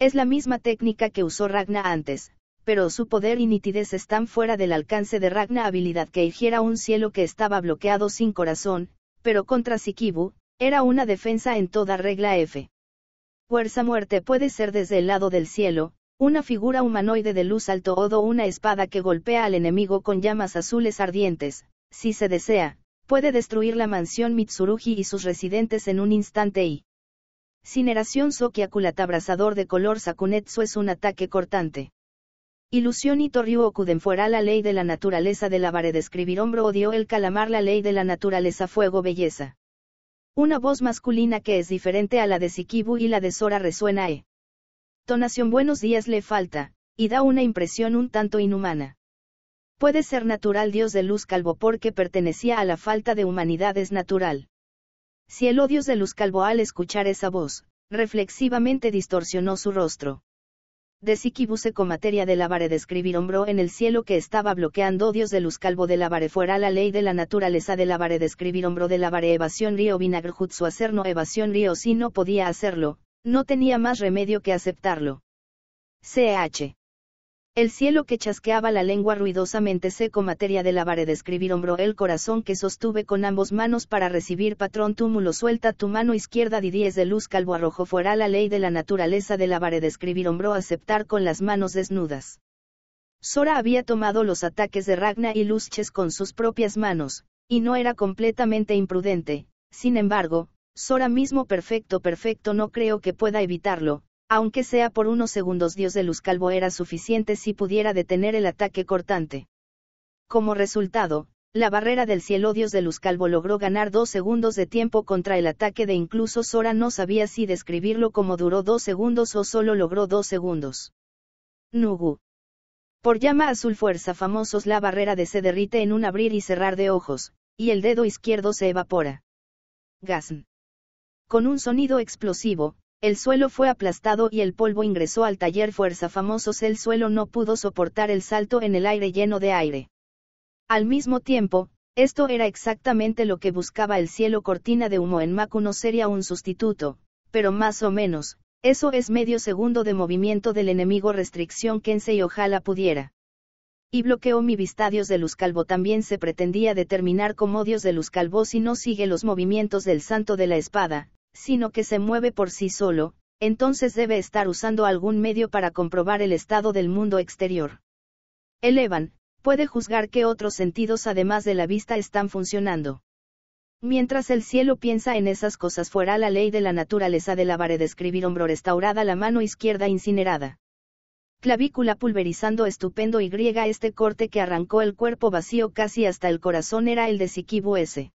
Es la misma técnica que usó Ragna antes, pero su poder y nitidez están fuera del alcance de Ragna habilidad que higiera un cielo que estaba bloqueado sin corazón, pero contra Sikibu, era una defensa en toda regla F. Fuerza muerte puede ser desde el lado del cielo, una figura humanoide de luz alto o una espada que golpea al enemigo con llamas azules ardientes, si se desea, puede destruir la mansión Mitsurugi y sus residentes en un instante y. Cineración Sokiakulata abrasador de color Sakunetsu es un ataque cortante. Ilusión y Okuden fuera la ley de la naturaleza de la pared describir hombro odio el calamar la ley de la naturaleza fuego belleza. Una voz masculina que es diferente a la de Sikibu y la de Sora resuena e. Tonación buenos días le falta, y da una impresión un tanto inhumana. Puede ser natural Dios de Luz Calvo porque pertenecía a la falta de humanidad es natural. Si el odio de Luz Calvo al escuchar esa voz, reflexivamente distorsionó su rostro de Siquibuse materia de lavare describir hombro en el cielo que estaba bloqueando Dios de luz calvo de lavare fuera la ley de la naturaleza de lavare describir hombro de lavare evasión río vinagre hacer no evasión río si no podía hacerlo, no tenía más remedio que aceptarlo. CH. El cielo que chasqueaba la lengua ruidosamente seco materia de la de escribir hombro el corazón que sostuve con ambos manos para recibir patrón túmulo suelta tu mano izquierda diez de luz calvo arrojo fuera la ley de la naturaleza de la de escribir hombro aceptar con las manos desnudas. Sora había tomado los ataques de Ragna y luches con sus propias manos, y no era completamente imprudente, sin embargo, Sora mismo perfecto perfecto no creo que pueda evitarlo, aunque sea por unos segundos Dios de Luz Calvo era suficiente si pudiera detener el ataque cortante. Como resultado, la barrera del cielo Dios de Luz Calvo logró ganar dos segundos de tiempo contra el ataque de incluso Sora no sabía si describirlo como duró dos segundos o solo logró dos segundos. Nugu. Por llama azul fuerza famosos la barrera de se derrite en un abrir y cerrar de ojos, y el dedo izquierdo se evapora. Gasn. Con un sonido explosivo, el suelo fue aplastado y el polvo ingresó al taller Fuerza Famosos. El suelo no pudo soportar el salto en el aire lleno de aire. Al mismo tiempo, esto era exactamente lo que buscaba el cielo cortina de humo en Macu no sería un sustituto, pero más o menos, eso es medio segundo de movimiento del enemigo restricción y ojalá pudiera. Y bloqueó mi vista Dios de Luz Calvo también se pretendía determinar como Dios de Luz Calvo si no sigue los movimientos del santo de la espada, sino que se mueve por sí solo, entonces debe estar usando algún medio para comprobar el estado del mundo exterior. Elevan, puede juzgar que otros sentidos además de la vista están funcionando. Mientras el cielo piensa en esas cosas fuera la ley de la naturaleza de la describir hombro restaurada la mano izquierda incinerada. Clavícula pulverizando estupendo y griega este corte que arrancó el cuerpo vacío casi hasta el corazón era el de Siquibu S.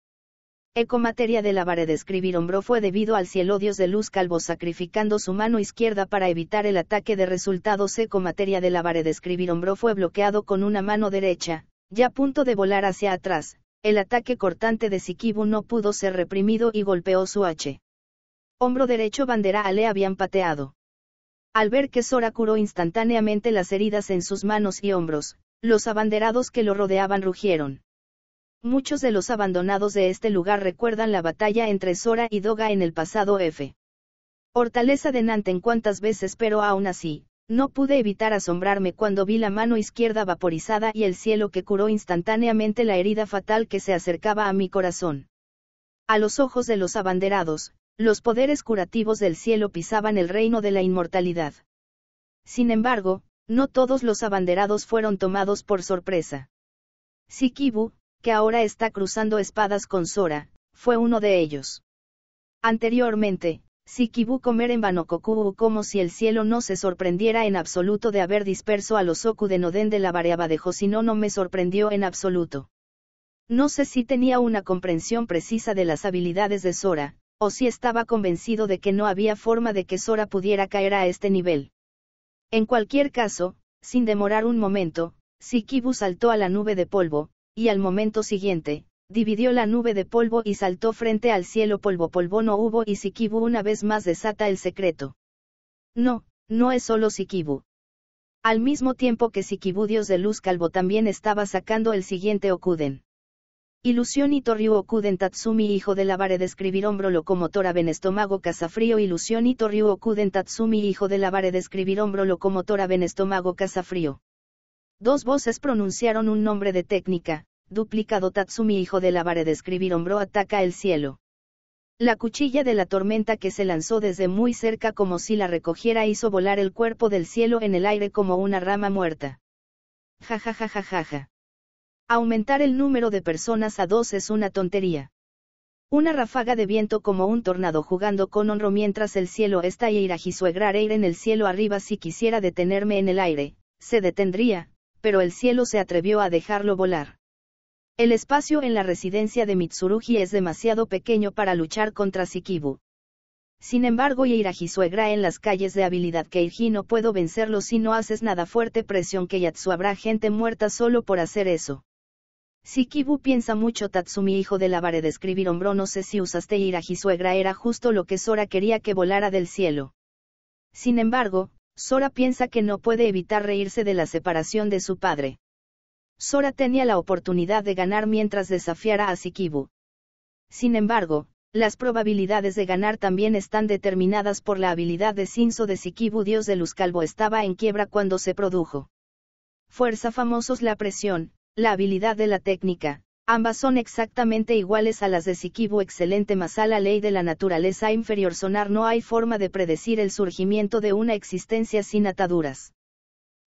Ecomateria de la de escribir hombro fue debido al cielo de luz calvo sacrificando su mano izquierda para evitar el ataque de resultados Ecomateria de la de escribir hombro fue bloqueado con una mano derecha, ya a punto de volar hacia atrás, el ataque cortante de Sikibu no pudo ser reprimido y golpeó su H. Hombro derecho bandera Ale habían pateado. Al ver que Sora curó instantáneamente las heridas en sus manos y hombros, los abanderados que lo rodeaban rugieron. Muchos de los abandonados de este lugar recuerdan la batalla entre Sora y Doga en el pasado F. Hortaleza de en cuantas veces pero aún así, no pude evitar asombrarme cuando vi la mano izquierda vaporizada y el cielo que curó instantáneamente la herida fatal que se acercaba a mi corazón. A los ojos de los abanderados, los poderes curativos del cielo pisaban el reino de la inmortalidad. Sin embargo, no todos los abanderados fueron tomados por sorpresa. Sikibu, que ahora está cruzando espadas con Sora, fue uno de ellos. Anteriormente, Sikibu comer en Banokoku como si el cielo no se sorprendiera en absoluto de haber disperso a los Oku de Noden de la variaba de Josino no me sorprendió en absoluto. No sé si tenía una comprensión precisa de las habilidades de Sora, o si estaba convencido de que no había forma de que Sora pudiera caer a este nivel. En cualquier caso, sin demorar un momento, Kibu saltó a la nube de polvo, y al momento siguiente, dividió la nube de polvo y saltó frente al cielo polvo polvo no hubo y Sikibu una vez más desata el secreto. No, no es solo Sikibu. Al mismo tiempo que Sikibu Dios de Luz Calvo también estaba sacando el siguiente Okuden. Ilusión y Torriú Okuden Tatsumi hijo de la vare describir hombro locomotora venestomago estómago cazafrío Ilusión y torriu Okuden Tatsumi hijo de la vare describir hombro locomotora venestomago estómago cazafrío. Dos voces pronunciaron un nombre de técnica, duplicado Tatsumi hijo de la vara de escribir hombro ataca el cielo. La cuchilla de la tormenta que se lanzó desde muy cerca como si la recogiera hizo volar el cuerpo del cielo en el aire como una rama muerta. Ja Aumentar el número de personas a dos es una tontería. Una ráfaga de viento como un tornado jugando con honro mientras el cielo está y suegrar ir en el cielo arriba si quisiera detenerme en el aire, se detendría, pero el cielo se atrevió a dejarlo volar. El espacio en la residencia de Mitsurugi es demasiado pequeño para luchar contra Sikibu. Sin embargo, Yeiraji suegra en las calles de habilidad Keiji no puedo vencerlo si no haces nada fuerte presión que Yatsu habrá gente muerta solo por hacer eso. Sikibu piensa mucho Tatsumi hijo de de escribir hombro no sé si usaste Irajisuegra, suegra era justo lo que Sora quería que volara del cielo. Sin embargo, Sora piensa que no puede evitar reírse de la separación de su padre. Sora tenía la oportunidad de ganar mientras desafiara a Sikibu. Sin embargo, las probabilidades de ganar también están determinadas por la habilidad de Sinso de Sikibu dios de Luz Calvo estaba en quiebra cuando se produjo. Fuerza famosos la presión, la habilidad de la técnica, ambas son exactamente iguales a las de Sikibu excelente más a la ley de la naturaleza inferior sonar no hay forma de predecir el surgimiento de una existencia sin ataduras.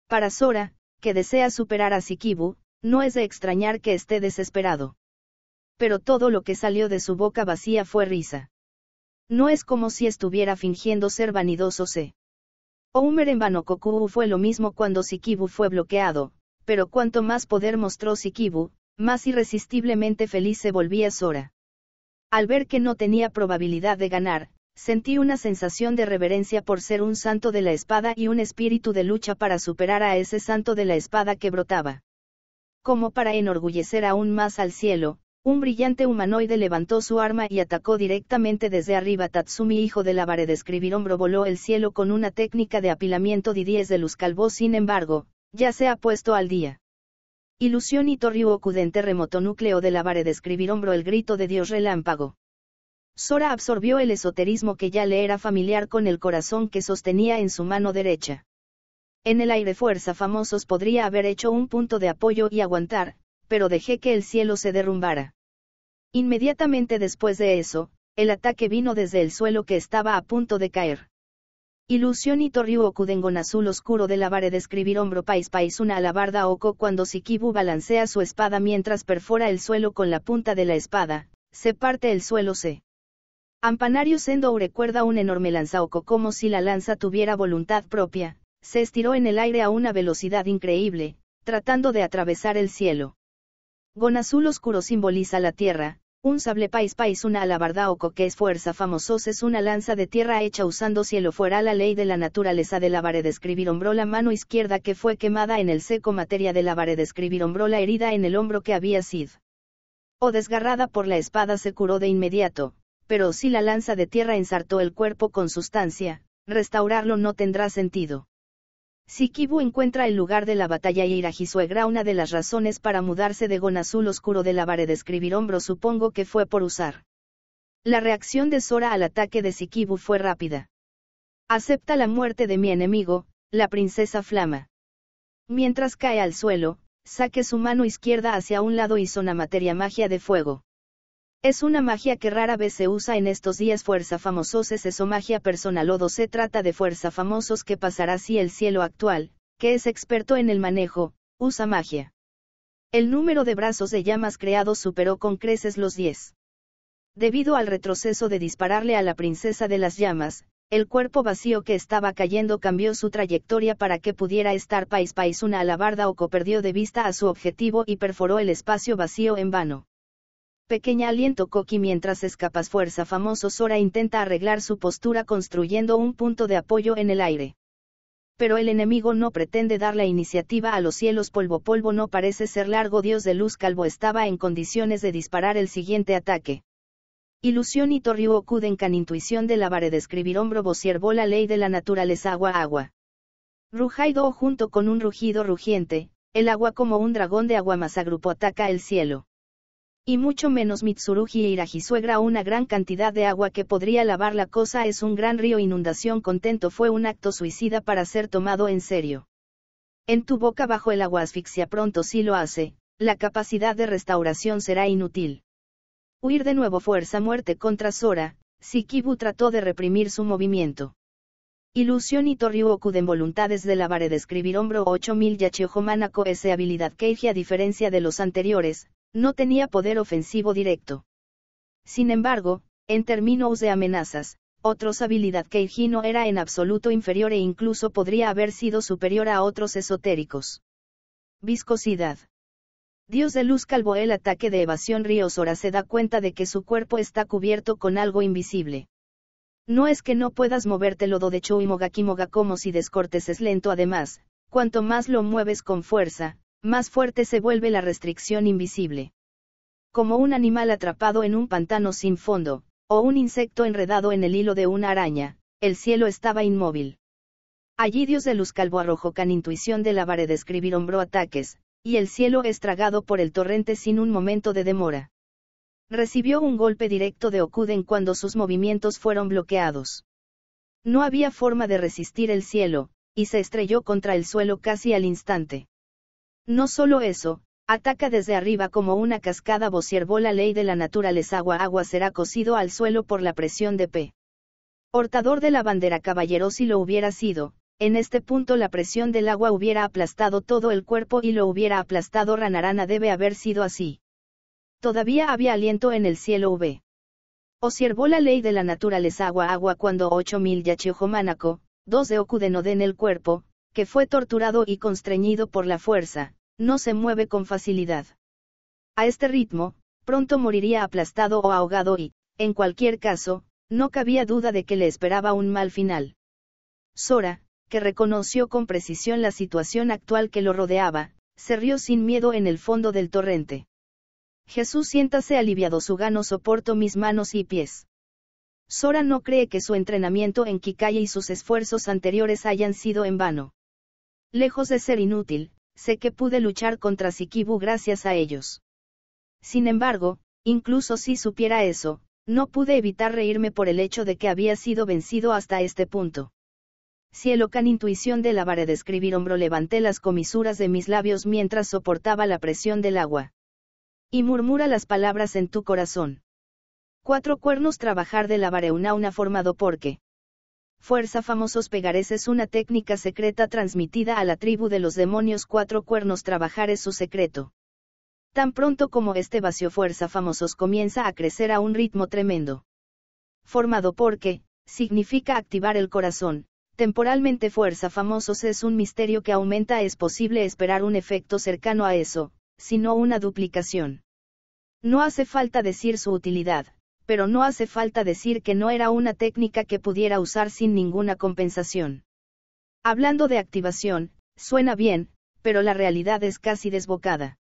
Para Sora, que desea superar a Sikibu, no es de extrañar que esté desesperado. Pero todo lo que salió de su boca vacía fue risa. No es como si estuviera fingiendo ser vanidoso se. Omer en Banokoku fue lo mismo cuando Sikibu fue bloqueado, pero cuanto más poder mostró Sikibu, más irresistiblemente feliz se volvía Sora. Al ver que no tenía probabilidad de ganar, sentí una sensación de reverencia por ser un santo de la espada y un espíritu de lucha para superar a ese santo de la espada que brotaba como para enorgullecer aún más al cielo, un brillante humanoide levantó su arma y atacó directamente desde arriba. Tatsumi, hijo de la Vare escribir hombro, voló el cielo con una técnica de apilamiento de 10 de luz calvo. Sin embargo, ya se ha puesto al día. Ilusión y Torrió en terremoto núcleo de la Vare escribir hombro el grito de Dios relámpago. Sora absorbió el esoterismo que ya le era familiar con el corazón que sostenía en su mano derecha. En el aire fuerza famosos podría haber hecho un punto de apoyo y aguantar, pero dejé que el cielo se derrumbara. Inmediatamente después de eso, el ataque vino desde el suelo que estaba a punto de caer. Ilusión y Torriu Okudengon azul oscuro de lavare describir hombro pais pais una alabarda oco cuando Sikibu balancea su espada mientras perfora el suelo con la punta de la espada, se parte el suelo se. Ampanario Sendo recuerda un enorme oco como si la lanza tuviera voluntad propia, se estiró en el aire a una velocidad increíble, tratando de atravesar el cielo. Gonazul azul oscuro simboliza la tierra, un sable pais pais una alabarda o coque es fuerza famosos es una lanza de tierra hecha usando cielo fuera la ley de la naturaleza de la varedescribir escribir hombro la mano izquierda que fue quemada en el seco materia de la de escribir hombro la herida en el hombro que había sid. o desgarrada por la espada se curó de inmediato, pero si la lanza de tierra ensartó el cuerpo con sustancia, restaurarlo no tendrá sentido. Sikibu encuentra el lugar de la batalla y Irajisuegra una de las razones para mudarse de gonazul azul oscuro de la vara de escribir hombro supongo que fue por usar. La reacción de Sora al ataque de Sikibu fue rápida. Acepta la muerte de mi enemigo, la princesa Flama. Mientras cae al suelo, saque su mano izquierda hacia un lado y zona materia magia de fuego. Es una magia que rara vez se usa en estos días fuerza famosos es eso magia personal o se trata de fuerza famosos que pasará si el cielo actual, que es experto en el manejo, usa magia. El número de brazos de llamas creados superó con creces los 10. Debido al retroceso de dispararle a la princesa de las llamas, el cuerpo vacío que estaba cayendo cambió su trayectoria para que pudiera estar país país una alabarda oco perdió de vista a su objetivo y perforó el espacio vacío en vano pequeña aliento Koki mientras escapas fuerza famoso Sora intenta arreglar su postura construyendo un punto de apoyo en el aire. Pero el enemigo no pretende dar la iniciativa a los cielos polvo polvo no parece ser largo dios de luz calvo estaba en condiciones de disparar el siguiente ataque. Ilusión y Torrio acuden can intuición de pared describir hombro vociervo la ley de la naturaleza agua agua. do junto con un rugido rugiente, el agua como un dragón de agua masagrupo ataca el cielo y mucho menos Mitsurugi e iraji suegra una gran cantidad de agua que podría lavar la cosa es un gran río inundación contento fue un acto suicida para ser tomado en serio. En tu boca bajo el agua asfixia pronto si lo hace, la capacidad de restauración será inútil. Huir de nuevo fuerza muerte contra Sora, Sikibu trató de reprimir su movimiento. Ilusión y Torryu de voluntades de lavar describir hombro 8000 Yachiohomanako ese habilidad Keiji a diferencia de los anteriores, no tenía poder ofensivo directo. Sin embargo, en términos de amenazas, otros habilidad que Higino era en absoluto inferior e incluso podría haber sido superior a otros esotéricos. Viscosidad. Dios de luz calvo el ataque de evasión Ríosora se da cuenta de que su cuerpo está cubierto con algo invisible. No es que no puedas moverte lo de Chou y como si descortes es lento además, cuanto más lo mueves con fuerza, más fuerte se vuelve la restricción invisible. Como un animal atrapado en un pantano sin fondo, o un insecto enredado en el hilo de una araña, el cielo estaba inmóvil. Allí Dios de luz calvo arrojó can intuición de la de escribir hombro ataques, y el cielo estragado por el torrente sin un momento de demora. Recibió un golpe directo de Okuden cuando sus movimientos fueron bloqueados. No había forma de resistir el cielo, y se estrelló contra el suelo casi al instante. No solo eso, ataca desde arriba como una cascada bociervó la ley de la naturaleza agua agua será cocido al suelo por la presión de P. Hortador de la bandera caballero si lo hubiera sido, en este punto la presión del agua hubiera aplastado todo el cuerpo y lo hubiera aplastado ranarana debe haber sido así. Todavía había aliento en el cielo V. Osiervó la ley de la naturaleza agua agua cuando 8000 Yachihomanaco, dos de en el cuerpo, que fue torturado y constreñido por la fuerza, no se mueve con facilidad. A este ritmo, pronto moriría aplastado o ahogado y, en cualquier caso, no cabía duda de que le esperaba un mal final. Sora, que reconoció con precisión la situación actual que lo rodeaba, se rió sin miedo en el fondo del torrente. Jesús siéntase aliviado su gano soporto mis manos y pies. Sora no cree que su entrenamiento en Kikaya y sus esfuerzos anteriores hayan sido en vano. Lejos de ser inútil, sé que pude luchar contra Sikibu gracias a ellos. Sin embargo, incluso si supiera eso, no pude evitar reírme por el hecho de que había sido vencido hasta este punto. Cielo can intuición de Lavare de escribir hombro levanté las comisuras de mis labios mientras soportaba la presión del agua. Y murmura las palabras en tu corazón. Cuatro cuernos trabajar de Lavare una una formado porque fuerza famosos pegares es una técnica secreta transmitida a la tribu de los demonios cuatro cuernos trabajar es su secreto. Tan pronto como este vacío fuerza famosos comienza a crecer a un ritmo tremendo. Formado porque, significa activar el corazón, temporalmente fuerza famosos es un misterio que aumenta es posible esperar un efecto cercano a eso, sino una duplicación. No hace falta decir su utilidad, pero no hace falta decir que no era una técnica que pudiera usar sin ninguna compensación. Hablando de activación, suena bien, pero la realidad es casi desbocada.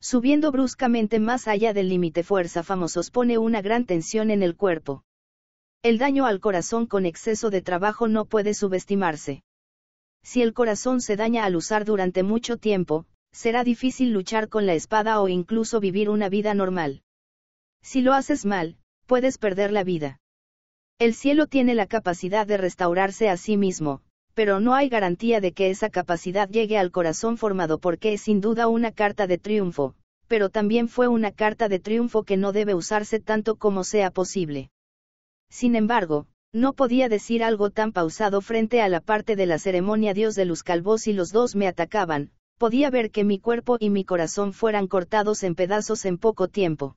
Subiendo bruscamente más allá del límite fuerza famosos pone una gran tensión en el cuerpo. El daño al corazón con exceso de trabajo no puede subestimarse. Si el corazón se daña al usar durante mucho tiempo, será difícil luchar con la espada o incluso vivir una vida normal. Si lo haces mal, puedes perder la vida. El cielo tiene la capacidad de restaurarse a sí mismo, pero no hay garantía de que esa capacidad llegue al corazón formado porque es sin duda una carta de triunfo, pero también fue una carta de triunfo que no debe usarse tanto como sea posible. Sin embargo, no podía decir algo tan pausado frente a la parte de la ceremonia Dios de los calvos y los dos me atacaban, podía ver que mi cuerpo y mi corazón fueran cortados en pedazos en poco tiempo.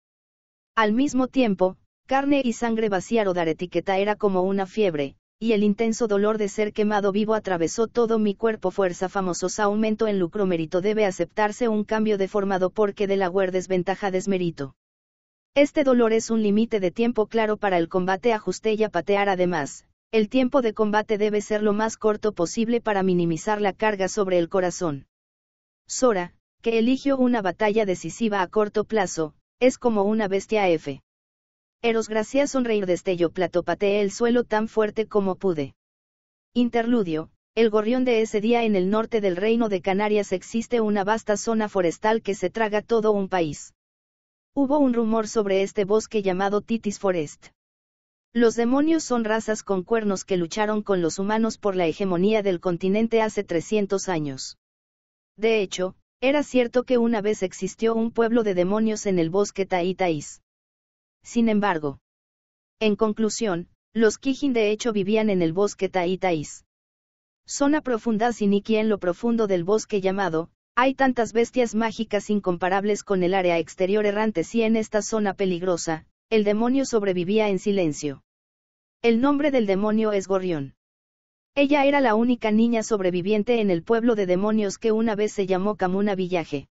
Al mismo tiempo, carne y sangre vaciar o dar etiqueta era como una fiebre, y el intenso dolor de ser quemado vivo atravesó todo mi cuerpo. Fuerza famosos aumento en lucro mérito debe aceptarse un cambio deformado porque de la guerra desventaja desmerito. Este dolor es un límite de tiempo claro para el combate ajuste y patear además, el tiempo de combate debe ser lo más corto posible para minimizar la carga sobre el corazón. Sora, que eligió una batalla decisiva a corto plazo, es como una bestia F. Eros Gracia sonreír destello platopateé el suelo tan fuerte como pude. Interludio, el gorrión de ese día en el norte del reino de Canarias existe una vasta zona forestal que se traga todo un país. Hubo un rumor sobre este bosque llamado Titis Forest. Los demonios son razas con cuernos que lucharon con los humanos por la hegemonía del continente hace 300 años. De hecho, era cierto que una vez existió un pueblo de demonios en el bosque Taítaís. Sin embargo, en conclusión, los Kijin de hecho vivían en el bosque Taítaís. Zona profunda Siniki en lo profundo del bosque llamado, hay tantas bestias mágicas incomparables con el área exterior errante si en esta zona peligrosa, el demonio sobrevivía en silencio. El nombre del demonio es Gorrión. Ella era la única niña sobreviviente en el pueblo de demonios que una vez se llamó Kamuna Villaje.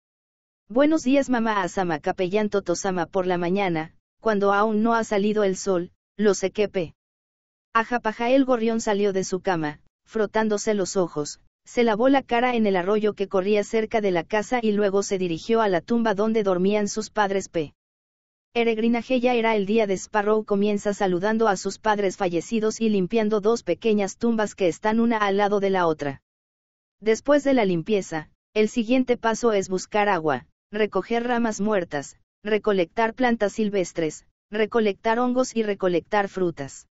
Buenos días mamá Asama capellán Totosama por la mañana, cuando aún no ha salido el sol, lo sé sequepe. Ajapaja el gorrión salió de su cama, frotándose los ojos, se lavó la cara en el arroyo que corría cerca de la casa y luego se dirigió a la tumba donde dormían sus padres P. Peregrinaje ya era el día de Sparrow comienza saludando a sus padres fallecidos y limpiando dos pequeñas tumbas que están una al lado de la otra. Después de la limpieza, el siguiente paso es buscar agua, recoger ramas muertas, recolectar plantas silvestres, recolectar hongos y recolectar frutas.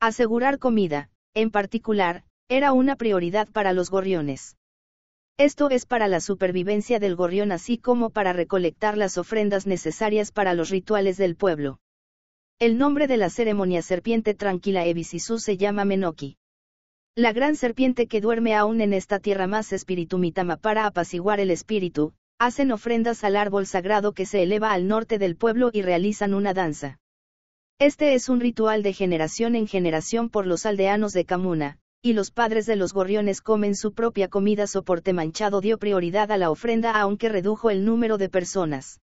Asegurar comida, en particular, era una prioridad para los gorriones. Esto es para la supervivencia del gorrión así como para recolectar las ofrendas necesarias para los rituales del pueblo. El nombre de la ceremonia serpiente tranquila Ebisisu se llama Menoki. La gran serpiente que duerme aún en esta tierra más espíritu mitama para apaciguar el espíritu, hacen ofrendas al árbol sagrado que se eleva al norte del pueblo y realizan una danza. Este es un ritual de generación en generación por los aldeanos de Kamuna y los padres de los gorriones comen su propia comida. Soporte Manchado dio prioridad a la ofrenda aunque redujo el número de personas.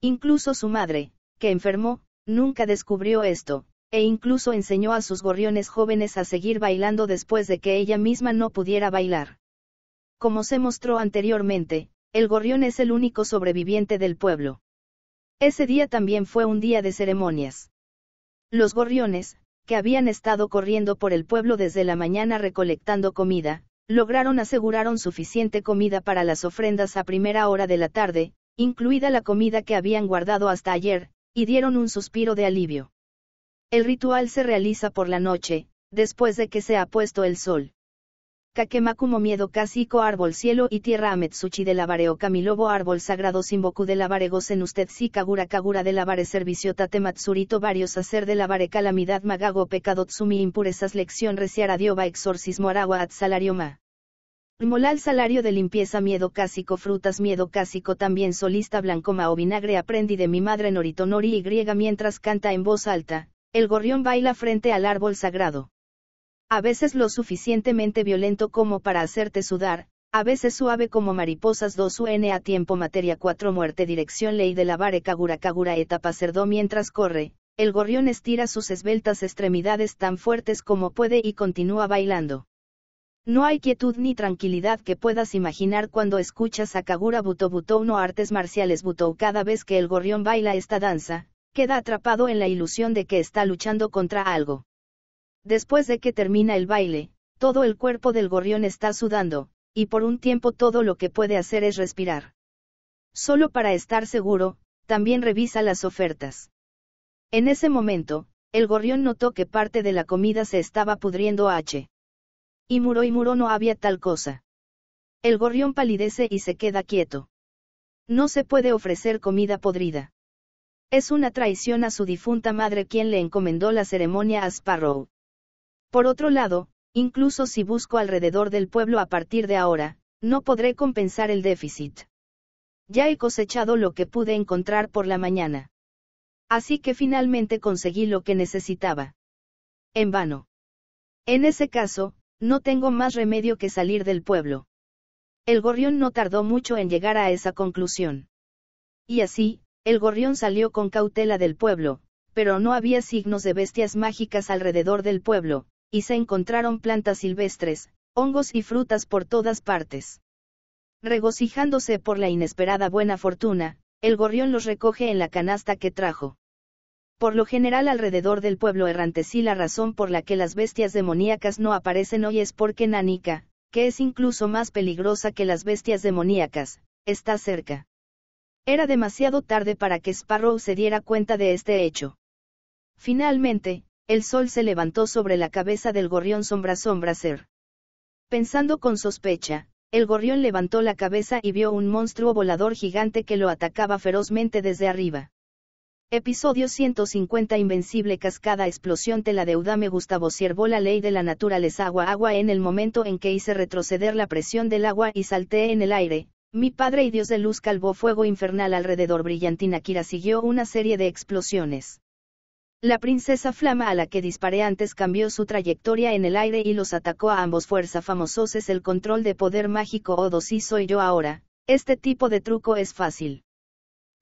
Incluso su madre, que enfermó, nunca descubrió esto, e incluso enseñó a sus gorriones jóvenes a seguir bailando después de que ella misma no pudiera bailar. Como se mostró anteriormente, el gorrión es el único sobreviviente del pueblo. Ese día también fue un día de ceremonias. Los gorriones, que habían estado corriendo por el pueblo desde la mañana recolectando comida, lograron aseguraron suficiente comida para las ofrendas a primera hora de la tarde, incluida la comida que habían guardado hasta ayer, y dieron un suspiro de alivio. El ritual se realiza por la noche, después de que se ha puesto el sol. Kakemakumo miedo cásico, árbol cielo y tierra ametsuchi de lavareo camilobo árbol sagrado simboku de lavare gozen usted si kagura kagura de lavare servicio tatematsurito varios hacer de lavare calamidad magago pecado tsumi impurezas lección reciara dioba exorcismo aragua at ma, Molal salario de limpieza miedo cásico frutas miedo cásico también solista ma o vinagre aprendí de mi madre Nori y griega mientras canta en voz alta, el gorrión baila frente al árbol sagrado a veces lo suficientemente violento como para hacerte sudar, a veces suave como mariposas 2 n a tiempo materia 4 muerte dirección ley de la bare Kagura Kagura etapa cerdo mientras corre, el gorrión estira sus esbeltas extremidades tan fuertes como puede y continúa bailando. No hay quietud ni tranquilidad que puedas imaginar cuando escuchas a Kagura Buto Buto no artes marciales Buto cada vez que el gorrión baila esta danza, queda atrapado en la ilusión de que está luchando contra algo. Después de que termina el baile, todo el cuerpo del gorrión está sudando, y por un tiempo todo lo que puede hacer es respirar. Solo para estar seguro, también revisa las ofertas. En ese momento, el gorrión notó que parte de la comida se estaba pudriendo H. Y muró y muró no había tal cosa. El gorrión palidece y se queda quieto. No se puede ofrecer comida podrida. Es una traición a su difunta madre quien le encomendó la ceremonia a Sparrow. Por otro lado, incluso si busco alrededor del pueblo a partir de ahora, no podré compensar el déficit. Ya he cosechado lo que pude encontrar por la mañana. Así que finalmente conseguí lo que necesitaba. En vano. En ese caso, no tengo más remedio que salir del pueblo. El gorrión no tardó mucho en llegar a esa conclusión. Y así, el gorrión salió con cautela del pueblo, pero no había signos de bestias mágicas alrededor del pueblo, y se encontraron plantas silvestres, hongos y frutas por todas partes. Regocijándose por la inesperada buena fortuna, el gorrión los recoge en la canasta que trajo. Por lo general alrededor del pueblo errante sí la razón por la que las bestias demoníacas no aparecen hoy es porque Nanica, que es incluso más peligrosa que las bestias demoníacas, está cerca. Era demasiado tarde para que Sparrow se diera cuenta de este hecho. Finalmente, el sol se levantó sobre la cabeza del gorrión sombra sombra ser. Pensando con sospecha, el gorrión levantó la cabeza y vio un monstruo volador gigante que lo atacaba ferozmente desde arriba. Episodio 150 Invencible cascada explosión te la deuda me Gustavo ciervo la ley de la naturaleza agua agua en el momento en que hice retroceder la presión del agua y salté en el aire, mi padre y Dios de luz calvó fuego infernal alrededor brillantina Kira siguió una serie de explosiones. La princesa Flama a la que disparé antes cambió su trayectoria en el aire y los atacó a ambos fuerza famosos es el control de poder mágico o oh, dos y soy yo ahora, este tipo de truco es fácil.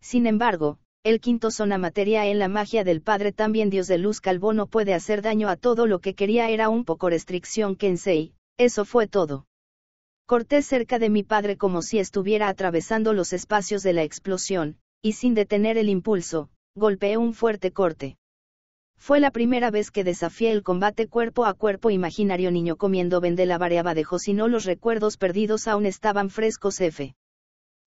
Sin embargo, el quinto zona materia en la magia del padre también dios de luz calvo no puede hacer daño a todo lo que quería era un poco restricción Kensei, eso fue todo. Corté cerca de mi padre como si estuviera atravesando los espacios de la explosión, y sin detener el impulso, golpeé un fuerte corte. Fue la primera vez que desafié el combate cuerpo a cuerpo imaginario niño comiendo vendela variaba dejo si no los recuerdos perdidos aún estaban frescos F.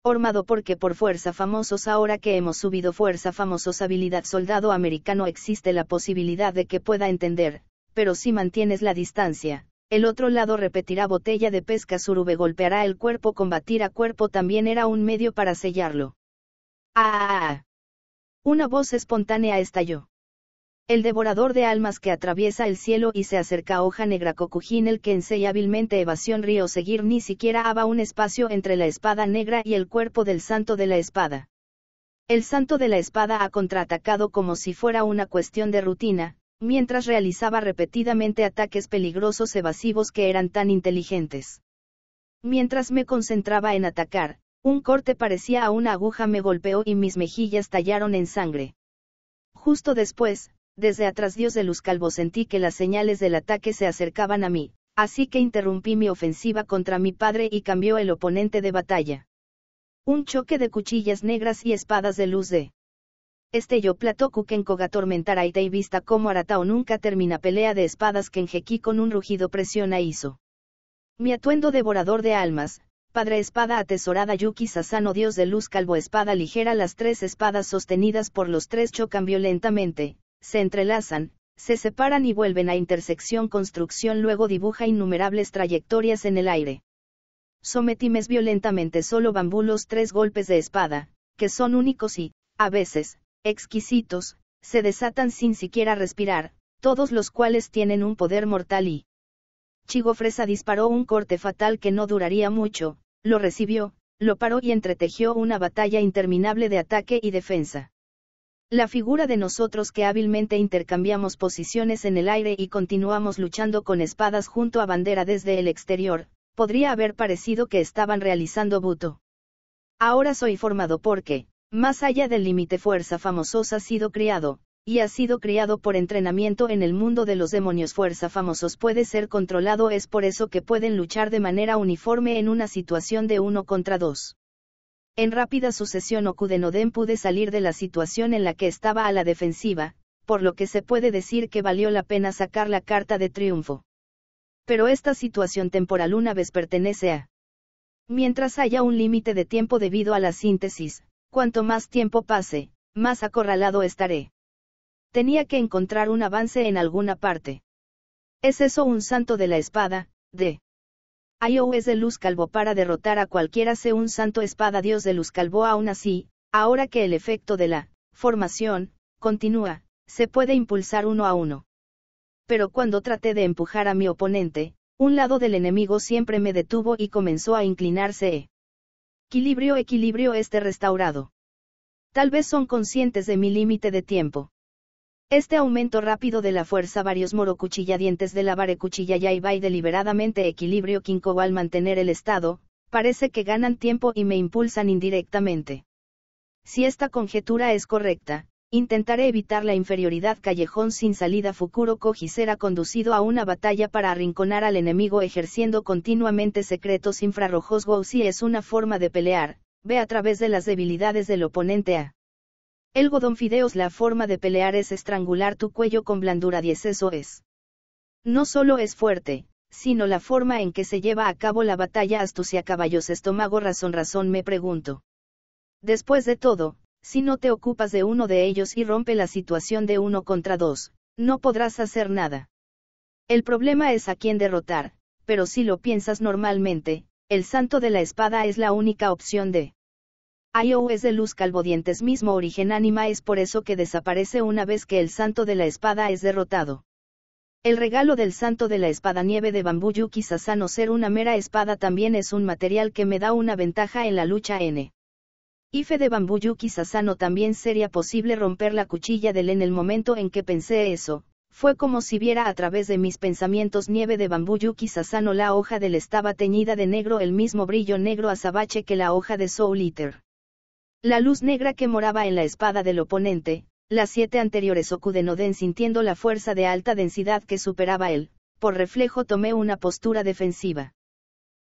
Ormado porque por fuerza famosos ahora que hemos subido fuerza famosos habilidad soldado americano existe la posibilidad de que pueda entender, pero si mantienes la distancia, el otro lado repetirá botella de pesca surube golpeará el cuerpo combatir a cuerpo también era un medio para sellarlo. ¡Ah! ah, ah. Una voz espontánea estalló. El devorador de almas que atraviesa el cielo y se acerca hoja negra Cocujín el que y hábilmente evasión río seguir ni siquiera haba un espacio entre la espada negra y el cuerpo del santo de la espada. El santo de la espada ha contraatacado como si fuera una cuestión de rutina, mientras realizaba repetidamente ataques peligrosos evasivos que eran tan inteligentes. Mientras me concentraba en atacar, un corte parecía a una aguja me golpeó y mis mejillas tallaron en sangre. Justo después, desde atrás Dios de luz calvo sentí que las señales del ataque se acercaban a mí, así que interrumpí mi ofensiva contra mi padre y cambió el oponente de batalla. Un choque de cuchillas negras y espadas de luz de Estello plató Kukenkoga tormentará y vista como Aratao nunca termina pelea de espadas que con un rugido presiona hizo. Mi atuendo devorador de almas, Padre Espada atesorada Yuki Sasano Dios de luz calvo espada ligera las tres espadas sostenidas por los tres chocan violentamente, se entrelazan, se separan y vuelven a intersección construcción luego dibuja innumerables trayectorias en el aire. Sometimes violentamente solo bambulos tres golpes de espada, que son únicos y, a veces, exquisitos, se desatan sin siquiera respirar, todos los cuales tienen un poder mortal y... Chigo Fresa disparó un corte fatal que no duraría mucho, lo recibió, lo paró y entretejió una batalla interminable de ataque y defensa. La figura de nosotros que hábilmente intercambiamos posiciones en el aire y continuamos luchando con espadas junto a bandera desde el exterior, podría haber parecido que estaban realizando buto. Ahora soy formado porque, más allá del límite fuerza famosos ha sido criado, y ha sido criado por entrenamiento en el mundo de los demonios fuerza famosos puede ser controlado es por eso que pueden luchar de manera uniforme en una situación de uno contra dos. En rápida sucesión Okudenoden pude salir de la situación en la que estaba a la defensiva, por lo que se puede decir que valió la pena sacar la carta de triunfo. Pero esta situación temporal una vez pertenece a. Mientras haya un límite de tiempo debido a la síntesis, cuanto más tiempo pase, más acorralado estaré. Tenía que encontrar un avance en alguna parte. ¿Es eso un santo de la espada, de I.O.U. es de Luz Calvo para derrotar a cualquiera sea un santo espada dios de Luz Calvo aún así, ahora que el efecto de la formación continúa, se puede impulsar uno a uno. Pero cuando traté de empujar a mi oponente, un lado del enemigo siempre me detuvo y comenzó a inclinarse. Equilibrio, equilibrio este restaurado. Tal vez son conscientes de mi límite de tiempo. Este aumento rápido de la fuerza varios morocuchilladientes de la varecuchilla y deliberadamente equilibrio quinco al mantener el estado, parece que ganan tiempo y me impulsan indirectamente. Si esta conjetura es correcta, intentaré evitar la inferioridad callejón sin salida Fukuro Koji será conducido a una batalla para arrinconar al enemigo ejerciendo continuamente secretos infrarrojos si es una forma de pelear, ve a través de las debilidades del oponente a el godón fideos la forma de pelear es estrangular tu cuello con blandura 10 eso es. No solo es fuerte, sino la forma en que se lleva a cabo la batalla astucia caballos estómago razón razón me pregunto. Después de todo, si no te ocupas de uno de ellos y rompe la situación de uno contra dos, no podrás hacer nada. El problema es a quién derrotar, pero si lo piensas normalmente, el santo de la espada es la única opción de es de Luz Calvodientes mismo origen ánima es por eso que desaparece una vez que el santo de la espada es derrotado. El regalo del santo de la espada nieve de bambú Yuki Sasano ser una mera espada también es un material que me da una ventaja en la lucha N. E. Ife de bambú Yuki Sasano también sería posible romper la cuchilla del en el momento en que pensé eso, fue como si viera a través de mis pensamientos nieve de bambú Yuki Sasano la hoja del estaba teñida de negro el mismo brillo negro azabache que la hoja de Soul Eater. La luz negra que moraba en la espada del oponente, las siete anteriores Okudenoden sintiendo la fuerza de alta densidad que superaba él, por reflejo tomé una postura defensiva.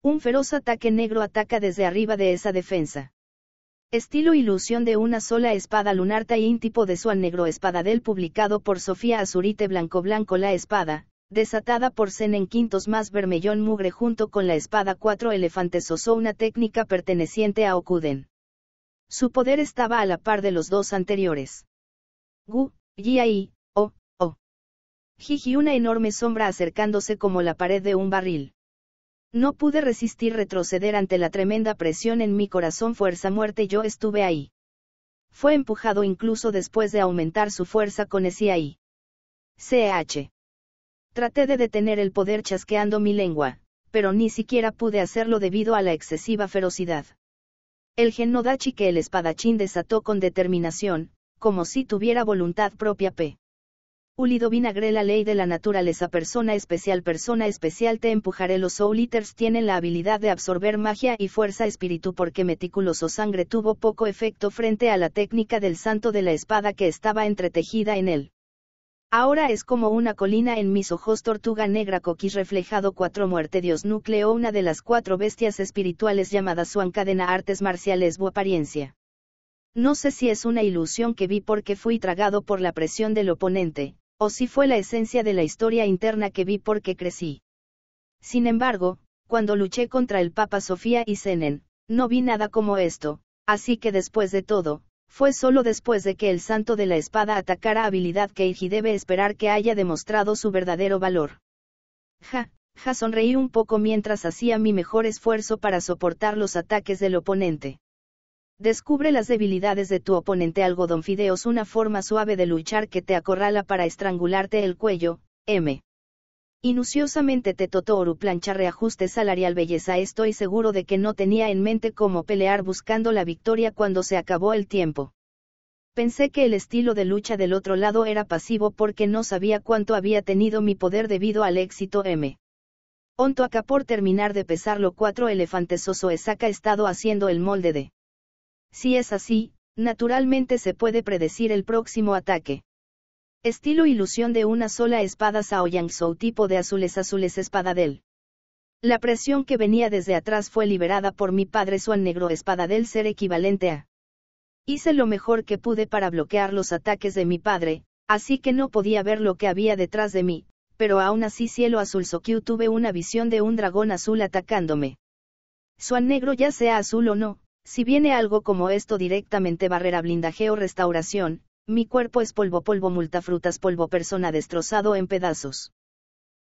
Un feroz ataque negro ataca desde arriba de esa defensa. Estilo e ilusión de una sola espada lunar y tipo de Suan Negro del publicado por Sofía Azurite Blanco Blanco La Espada, desatada por Zen en Quintos más Bermellón Mugre junto con la espada cuatro Elefantes Oso una técnica perteneciente a Okuden. Su poder estaba a la par de los dos anteriores. Gu, Yi, O, O. Jiji una enorme sombra acercándose como la pared de un barril. No pude resistir retroceder ante la tremenda presión en mi corazón fuerza muerte yo estuve ahí. Fue empujado incluso después de aumentar su fuerza con ahí. CH. Traté de detener el poder chasqueando mi lengua, pero ni siquiera pude hacerlo debido a la excesiva ferocidad. El genodachi que el espadachín desató con determinación, como si tuviera voluntad propia p. Ulido vinagre la ley de la naturaleza persona especial persona especial te empujaré los soul tienen la habilidad de absorber magia y fuerza espíritu porque meticuloso sangre tuvo poco efecto frente a la técnica del santo de la espada que estaba entretejida en él. Ahora es como una colina en mis ojos tortuga negra coquis reflejado cuatro muerte dios núcleo una de las cuatro bestias espirituales llamadas su cadena artes marciales bu apariencia. No sé si es una ilusión que vi porque fui tragado por la presión del oponente, o si fue la esencia de la historia interna que vi porque crecí. Sin embargo, cuando luché contra el Papa Sofía y Zenen, no vi nada como esto, así que después de todo, fue solo después de que el santo de la espada atacara habilidad que Iji debe esperar que haya demostrado su verdadero valor. Ja, ja sonreí un poco mientras hacía mi mejor esfuerzo para soportar los ataques del oponente. Descubre las debilidades de tu oponente algodón fideos una forma suave de luchar que te acorrala para estrangularte el cuello, M totó Tetotoru plancha reajuste salarial belleza estoy seguro de que no tenía en mente cómo pelear buscando la victoria cuando se acabó el tiempo. Pensé que el estilo de lucha del otro lado era pasivo porque no sabía cuánto había tenido mi poder debido al éxito M. Onto acá por terminar de pesar lo cuatro elefantes ha estado haciendo el molde de. Si es así, naturalmente se puede predecir el próximo ataque. Estilo ilusión de una sola espada Sao tipo de azules azules espadadel. La presión que venía desde atrás fue liberada por mi padre Suan Negro Espadadel ser equivalente a. Hice lo mejor que pude para bloquear los ataques de mi padre, así que no podía ver lo que había detrás de mí, pero aún así cielo azul Sokyu tuve una visión de un dragón azul atacándome. Suan Negro ya sea azul o no, si viene algo como esto directamente barrera blindaje o restauración, mi cuerpo es polvo, polvo, multafrutas, polvo, persona destrozado en pedazos.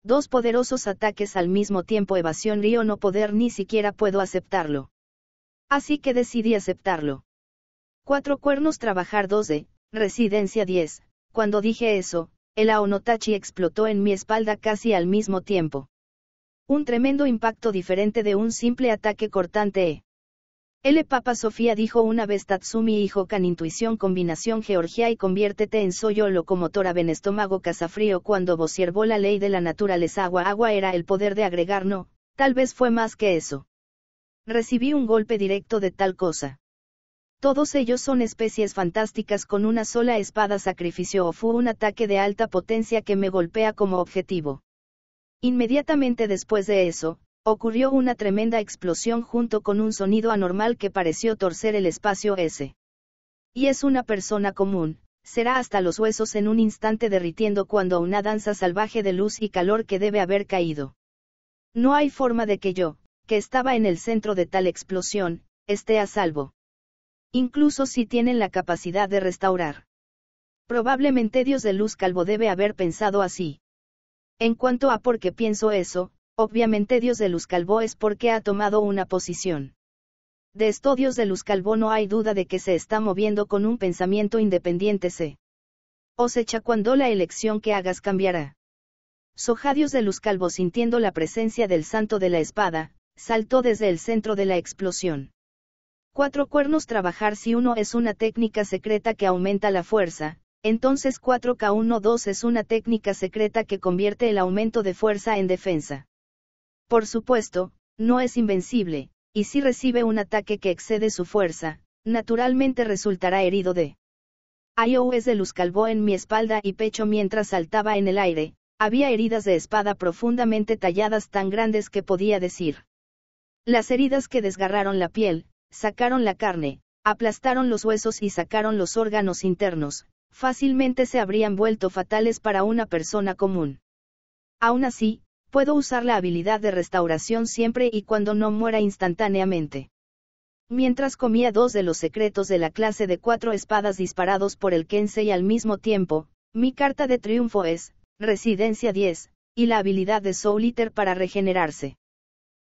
Dos poderosos ataques al mismo tiempo, evasión, río, no poder, ni siquiera puedo aceptarlo. Así que decidí aceptarlo. Cuatro cuernos, trabajar 12, residencia 10. Cuando dije eso, el Aonotachi explotó en mi espalda casi al mismo tiempo. Un tremendo impacto diferente de un simple ataque cortante. Eh. L. Papa Sofía dijo una vez Tatsumi hijo can intuición combinación Georgia y conviértete en soyo locomotora ben estómago casafrío cuando vociervó la ley de la naturaleza agua agua era el poder de agregar no, tal vez fue más que eso. Recibí un golpe directo de tal cosa. Todos ellos son especies fantásticas con una sola espada sacrificio o fue un ataque de alta potencia que me golpea como objetivo. Inmediatamente después de eso, Ocurrió una tremenda explosión junto con un sonido anormal que pareció torcer el espacio S. Y es una persona común, será hasta los huesos en un instante derritiendo cuando una danza salvaje de luz y calor que debe haber caído. No hay forma de que yo, que estaba en el centro de tal explosión, esté a salvo. Incluso si tienen la capacidad de restaurar. Probablemente Dios de Luz Calvo debe haber pensado así. En cuanto a por qué pienso eso, Obviamente Dios de Luz Calvo es porque ha tomado una posición. De esto Dios de Luz Calvo no hay duda de que se está moviendo con un pensamiento independiente se. echa cuando la elección que hagas cambiará. Soja Dios de Luz Calvo sintiendo la presencia del santo de la espada, saltó desde el centro de la explosión. Cuatro cuernos trabajar si uno es una técnica secreta que aumenta la fuerza, entonces 4K12 es una técnica secreta que convierte el aumento de fuerza en defensa. Por supuesto, no es invencible, y si recibe un ataque que excede su fuerza, naturalmente resultará herido de. IOS de luz calvo en mi espalda y pecho mientras saltaba en el aire, había heridas de espada profundamente talladas tan grandes que podía decir. Las heridas que desgarraron la piel, sacaron la carne, aplastaron los huesos y sacaron los órganos internos, fácilmente se habrían vuelto fatales para una persona común. Aún así, puedo usar la habilidad de restauración siempre y cuando no muera instantáneamente. Mientras comía dos de los secretos de la clase de cuatro espadas disparados por el Kensei al mismo tiempo, mi carta de triunfo es, Residencia 10, y la habilidad de Soul Eater para regenerarse.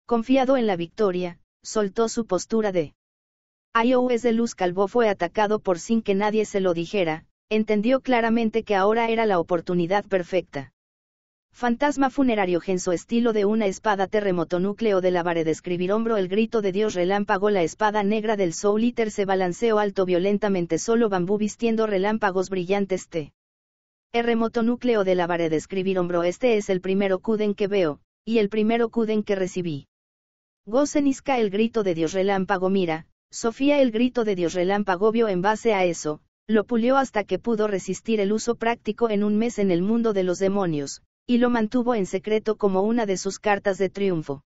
Confiado en la victoria, soltó su postura de. IOS oh, de Luz Calvo fue atacado por sin que nadie se lo dijera, entendió claramente que ahora era la oportunidad perfecta. Fantasma funerario genso estilo de una espada terremoto núcleo DE la escribir hombro el grito de Dios relámpago la espada negra del Soul se balanceó alto violentamente solo bambú vistiendo relámpagos brillantes T. Terremoto núcleo DE la escribir hombro este es el primero cuden que veo, y el primero cuden que recibí. Gozenisca el grito de Dios relámpago mira, Sofía el grito de Dios relámpago vio en base a eso, lo pulió hasta que pudo resistir el uso práctico en un mes en el mundo de los demonios, y lo mantuvo en secreto como una de sus cartas de triunfo.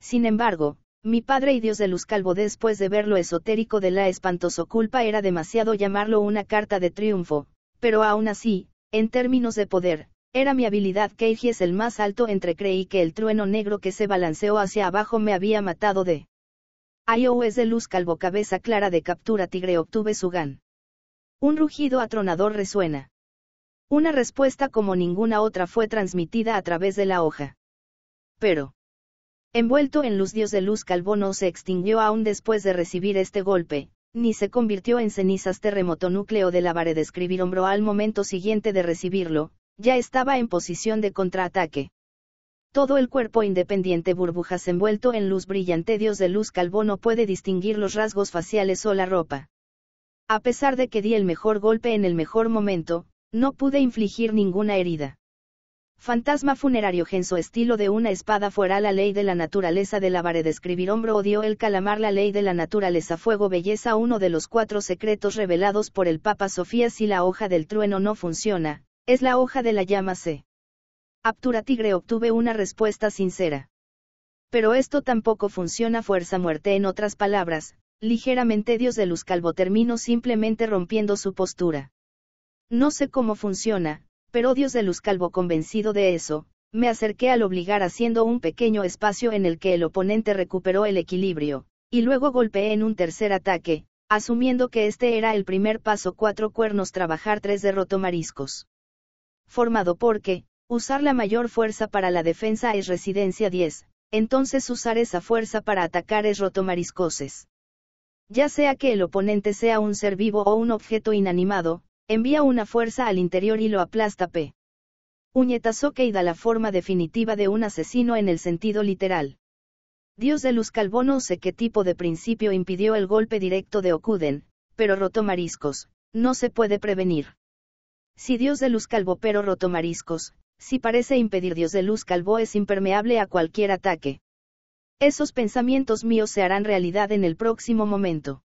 Sin embargo, mi padre y Dios de Luz Calvo después de ver lo esotérico de la espantoso culpa era demasiado llamarlo una carta de triunfo, pero aún así, en términos de poder, era mi habilidad que es el más alto entre creí que el trueno negro que se balanceó hacia abajo me había matado de iOS oh, de Luz Calvo cabeza clara de captura tigre obtuve su gan. Un rugido atronador resuena. Una respuesta como ninguna otra fue transmitida a través de la hoja. Pero, envuelto en luz dios de luz Calvo no se extinguió aún después de recibir este golpe, ni se convirtió en cenizas terremoto núcleo de la varedescribir escribir hombro al momento siguiente de recibirlo, ya estaba en posición de contraataque. Todo el cuerpo independiente burbujas envuelto en luz brillante dios de luz Calvo no puede distinguir los rasgos faciales o la ropa. A pesar de que di el mejor golpe en el mejor momento, no pude infligir ninguna herida. Fantasma funerario genso estilo de una espada fuera la ley de la naturaleza del avare escribir hombro odio el calamar la ley de la naturaleza fuego belleza uno de los cuatro secretos revelados por el Papa Sofía si la hoja del trueno no funciona, es la hoja de la llama C. Aptura tigre obtuve una respuesta sincera. Pero esto tampoco funciona fuerza muerte en otras palabras, ligeramente Dios de Luz Calvo terminó simplemente rompiendo su postura. No sé cómo funciona, pero Dios de Luz Calvo convencido de eso, me acerqué al obligar haciendo un pequeño espacio en el que el oponente recuperó el equilibrio, y luego golpeé en un tercer ataque, asumiendo que este era el primer paso cuatro cuernos trabajar tres de mariscos. Formado porque, usar la mayor fuerza para la defensa es residencia 10, entonces usar esa fuerza para atacar es rotomariscoses. Ya sea que el oponente sea un ser vivo o un objeto inanimado, Envía una fuerza al interior y lo aplasta P. y da la forma definitiva de un asesino en el sentido literal. Dios de luz Calvo no sé qué tipo de principio impidió el golpe directo de Okuden, pero roto mariscos, no se puede prevenir. Si Dios de luz Calvo pero roto mariscos, si parece impedir Dios de luz Calvo es impermeable a cualquier ataque. Esos pensamientos míos se harán realidad en el próximo momento.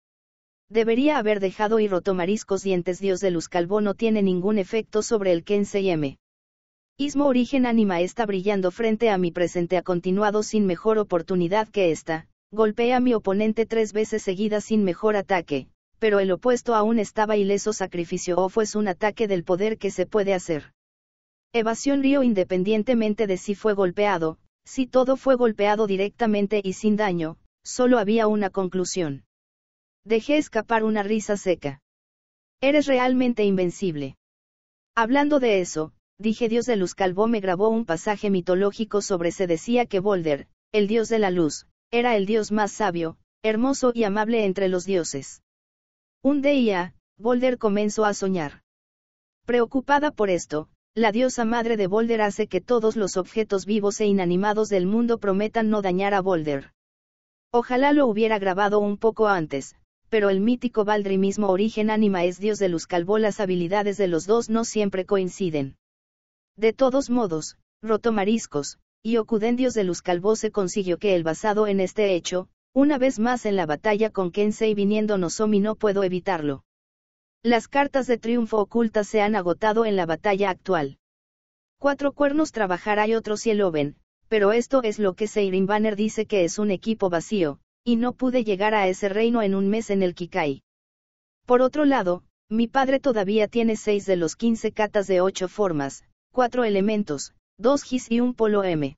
Debería haber dejado y roto mariscos dientes dios de luz calvo no tiene ningún efecto sobre el Kensei M. Ismo origen anima está brillando frente a mi presente ha continuado sin mejor oportunidad que esta, golpeé a mi oponente tres veces seguidas sin mejor ataque, pero el opuesto aún estaba ileso sacrificio o fue un ataque del poder que se puede hacer. Evasión Río independientemente de si fue golpeado, si todo fue golpeado directamente y sin daño, solo había una conclusión. Dejé escapar una risa seca. Eres realmente invencible. Hablando de eso, dije Dios de Luz Calvo me grabó un pasaje mitológico sobre se decía que Boulder, el dios de la luz, era el dios más sabio, hermoso y amable entre los dioses. Un día, Boulder comenzó a soñar. Preocupada por esto, la diosa madre de Boulder hace que todos los objetos vivos e inanimados del mundo prometan no dañar a Boulder. Ojalá lo hubiera grabado un poco antes, pero el mítico Baldri mismo origen ánima es dios de luz calvo las habilidades de los dos no siempre coinciden. De todos modos, Rotomariscos, y Ocudendios de luz calvo se consiguió que el basado en este hecho, una vez más en la batalla con Kensei viniendo Nozomi no puedo evitarlo. Las cartas de triunfo ocultas se han agotado en la batalla actual. Cuatro cuernos trabajar hay otro cielo ven, pero esto es lo que Seirin Banner dice que es un equipo vacío, y no pude llegar a ese reino en un mes en el Kikai. Por otro lado, mi padre todavía tiene seis de los quince katas de ocho formas, cuatro elementos, dos gis y un polo M.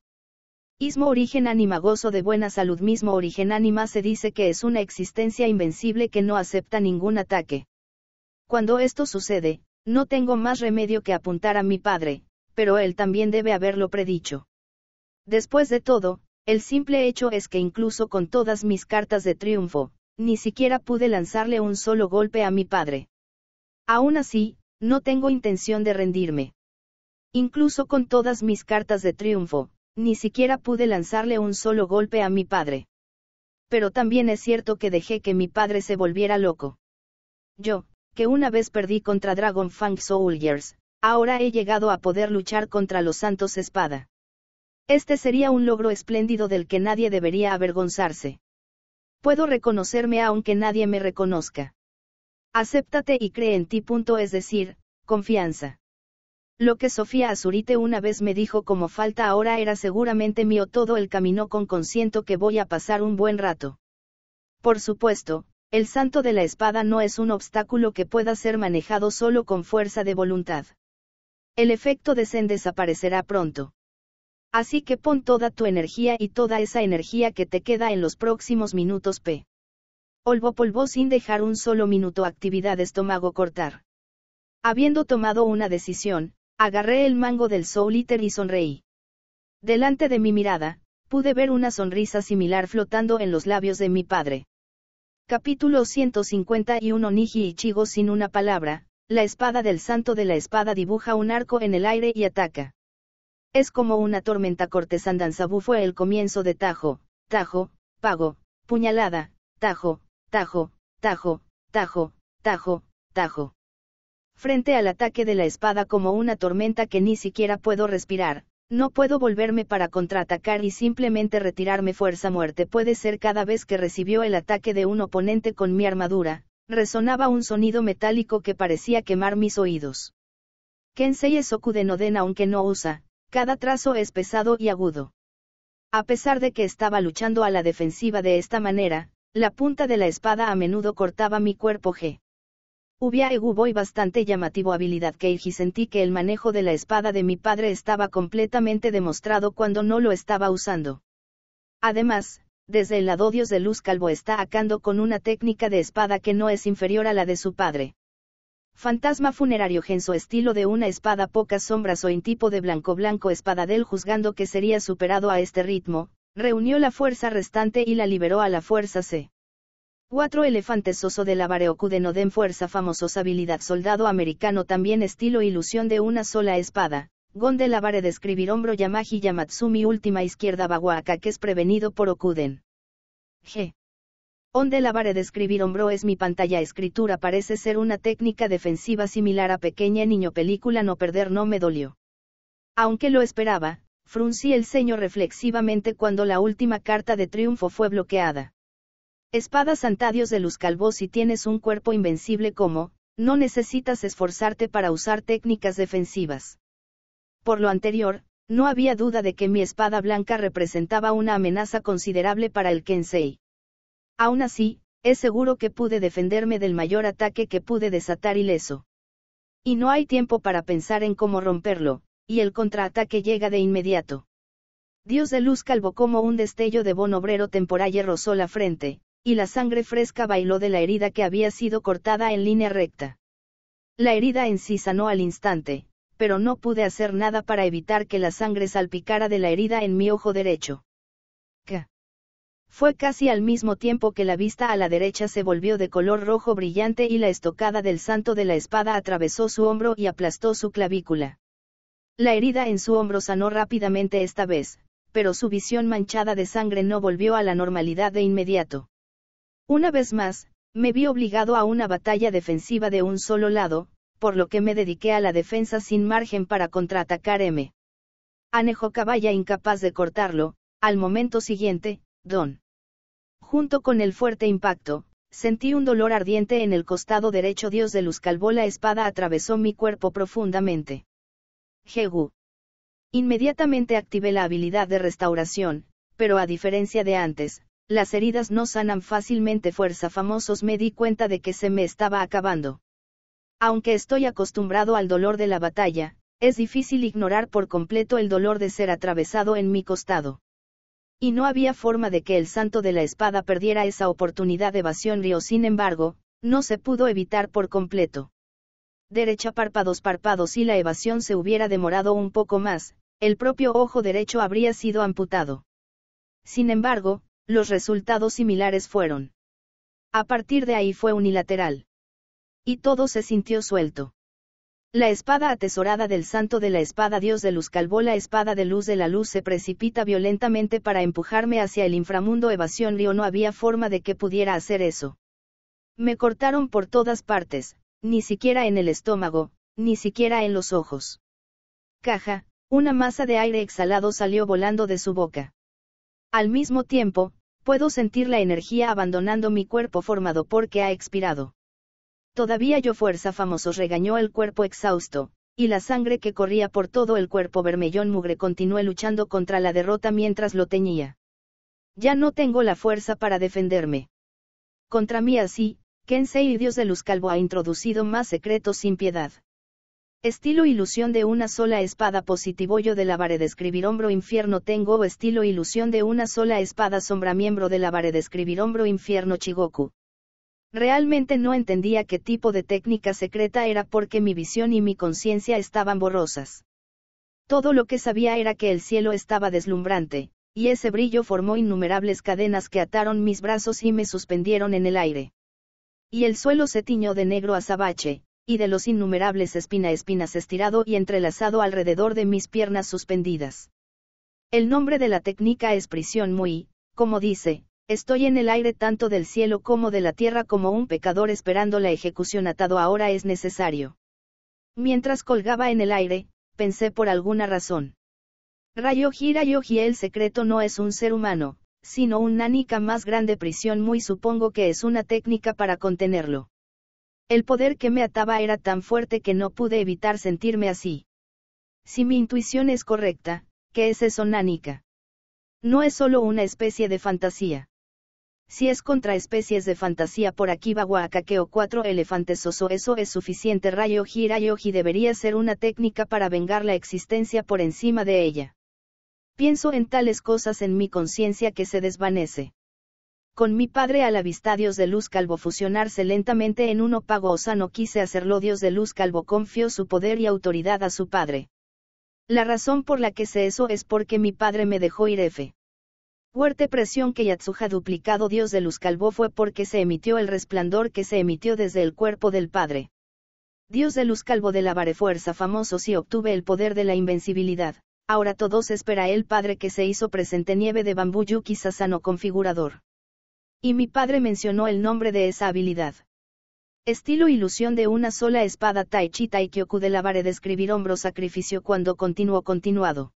Ismo origen anima gozo de buena salud mismo origen anima se dice que es una existencia invencible que no acepta ningún ataque. Cuando esto sucede, no tengo más remedio que apuntar a mi padre, pero él también debe haberlo predicho. Después de todo, el simple hecho es que incluso con todas mis cartas de triunfo, ni siquiera pude lanzarle un solo golpe a mi padre. Aún así, no tengo intención de rendirme. Incluso con todas mis cartas de triunfo, ni siquiera pude lanzarle un solo golpe a mi padre. Pero también es cierto que dejé que mi padre se volviera loco. Yo, que una vez perdí contra Dragon Fang Soldiers, ahora he llegado a poder luchar contra los Santos Espada. Este sería un logro espléndido del que nadie debería avergonzarse. Puedo reconocerme aunque nadie me reconozca. Acéptate y cree en ti. Punto, es decir, confianza. Lo que Sofía Azurite una vez me dijo como falta ahora era seguramente mío todo el camino con consiento que voy a pasar un buen rato. Por supuesto, el santo de la espada no es un obstáculo que pueda ser manejado solo con fuerza de voluntad. El efecto de Zen desaparecerá pronto. Así que pon toda tu energía y toda esa energía que te queda en los próximos minutos P. Olvo polvó sin dejar un solo minuto actividad estómago cortar. Habiendo tomado una decisión, agarré el mango del Soul Eater y sonreí. Delante de mi mirada, pude ver una sonrisa similar flotando en los labios de mi padre. Capítulo 151 Niji Ichigo sin una palabra, la espada del santo de la espada dibuja un arco en el aire y ataca. Es como una tormenta cortesana danzabu fue el comienzo de Tajo, Tajo, Pago, Puñalada, Tajo, Tajo, Tajo, Tajo, Tajo, Tajo. Frente al ataque de la espada como una tormenta que ni siquiera puedo respirar, no puedo volverme para contraatacar y simplemente retirarme fuerza muerte puede ser cada vez que recibió el ataque de un oponente con mi armadura, resonaba un sonido metálico que parecía quemar mis oídos. Kensei es de Noden aunque no usa, cada trazo es pesado y agudo. A pesar de que estaba luchando a la defensiva de esta manera, la punta de la espada a menudo cortaba mi cuerpo G. Hubiera hubo y bastante llamativo habilidad que y sentí que el manejo de la espada de mi padre estaba completamente demostrado cuando no lo estaba usando. Además, desde el lado Dios de Luz Calvo está acando con una técnica de espada que no es inferior a la de su padre. Fantasma funerario genso estilo de una espada pocas sombras o en tipo de blanco blanco espada del juzgando que sería superado a este ritmo, reunió la fuerza restante y la liberó a la fuerza C. 4 elefantes soso de la de den fuerza famosos habilidad soldado americano también estilo ilusión de una sola espada, Gonde Vare describir hombro Yamaji Yamatsumi última izquierda Baguaca que es prevenido por Okuden. G. Onde lavare de escribir hombro es mi pantalla escritura parece ser una técnica defensiva similar a pequeña niño película no perder no me dolió. Aunque lo esperaba, fruncí el ceño reflexivamente cuando la última carta de triunfo fue bloqueada. Espada Santadios de Luz Calvo si tienes un cuerpo invencible como, no necesitas esforzarte para usar técnicas defensivas. Por lo anterior, no había duda de que mi espada blanca representaba una amenaza considerable para el Kensei. Aún así, es seguro que pude defenderme del mayor ataque que pude desatar ileso. Y no hay tiempo para pensar en cómo romperlo, y el contraataque llega de inmediato. Dios de luz calvo como un destello de bon obrero y rozó la frente, y la sangre fresca bailó de la herida que había sido cortada en línea recta. La herida en sí sanó al instante, pero no pude hacer nada para evitar que la sangre salpicara de la herida en mi ojo derecho. Fue casi al mismo tiempo que la vista a la derecha se volvió de color rojo brillante y la estocada del santo de la espada atravesó su hombro y aplastó su clavícula. La herida en su hombro sanó rápidamente esta vez, pero su visión manchada de sangre no volvió a la normalidad de inmediato. Una vez más, me vi obligado a una batalla defensiva de un solo lado, por lo que me dediqué a la defensa sin margen para contraatacar M. Anejo caballa incapaz de cortarlo, al momento siguiente, Don. Junto con el fuerte impacto, sentí un dolor ardiente en el costado derecho. Dios de luz calvó la espada atravesó mi cuerpo profundamente. Jegu. Inmediatamente activé la habilidad de restauración, pero a diferencia de antes, las heridas no sanan fácilmente fuerza famosos me di cuenta de que se me estaba acabando. Aunque estoy acostumbrado al dolor de la batalla, es difícil ignorar por completo el dolor de ser atravesado en mi costado. Y no había forma de que el santo de la espada perdiera esa oportunidad de evasión río, sin embargo, no se pudo evitar por completo. Derecha párpados párpados y la evasión se hubiera demorado un poco más, el propio ojo derecho habría sido amputado. Sin embargo, los resultados similares fueron. A partir de ahí fue unilateral. Y todo se sintió suelto. La espada atesorada del santo de la espada Dios de luz calvó la espada de luz de la luz se precipita violentamente para empujarme hacia el inframundo evasión Río no había forma de que pudiera hacer eso. Me cortaron por todas partes, ni siquiera en el estómago, ni siquiera en los ojos. Caja, una masa de aire exhalado salió volando de su boca. Al mismo tiempo, puedo sentir la energía abandonando mi cuerpo formado porque ha expirado. Todavía yo fuerza famosos regañó el cuerpo exhausto, y la sangre que corría por todo el cuerpo vermellón mugre continué luchando contra la derrota mientras lo teñía. Ya no tengo la fuerza para defenderme. Contra mí así, Kensei y Dios de Luz Calvo ha introducido más secretos sin piedad. Estilo ilusión de una sola espada positivo yo de la de escribir hombro infierno tengo o estilo e ilusión de una sola espada sombra miembro de la de escribir hombro infierno chigoku, Realmente no entendía qué tipo de técnica secreta era porque mi visión y mi conciencia estaban borrosas. Todo lo que sabía era que el cielo estaba deslumbrante, y ese brillo formó innumerables cadenas que ataron mis brazos y me suspendieron en el aire. Y el suelo se tiñó de negro azabache, y de los innumerables espina espinas estirado y entrelazado alrededor de mis piernas suspendidas. El nombre de la técnica es prisión muy, como dice, Estoy en el aire tanto del cielo como de la tierra como un pecador esperando la ejecución atado ahora es necesario. Mientras colgaba en el aire, pensé por alguna razón. Rayo gira el secreto no es un ser humano, sino un nánica más grande prisión muy supongo que es una técnica para contenerlo. El poder que me ataba era tan fuerte que no pude evitar sentirme así. Si mi intuición es correcta, ¿qué es eso nánica? No es solo una especie de fantasía. Si es contra especies de fantasía por aquí va o cuatro elefantes oso eso es suficiente rayo rayoji debería ser una técnica para vengar la existencia por encima de ella. Pienso en tales cosas en mi conciencia que se desvanece. Con mi padre a la vista Dios de luz calvo fusionarse lentamente en uno opago no quise hacerlo Dios de luz calvo confió su poder y autoridad a su padre. La razón por la que sé eso es porque mi padre me dejó ir F. Fuerte presión que Yatsuha duplicado Dios de luz calvo fue porque se emitió el resplandor que se emitió desde el cuerpo del Padre. Dios de luz calvo de la fuerza famoso si obtuve el poder de la invencibilidad, ahora todos espera el Padre que se hizo presente nieve de bambú Yuki Sasano configurador. Y mi padre mencionó el nombre de esa habilidad. Estilo ilusión de una sola espada tai kyoku de la vare describir hombro sacrificio cuando continuó continuado.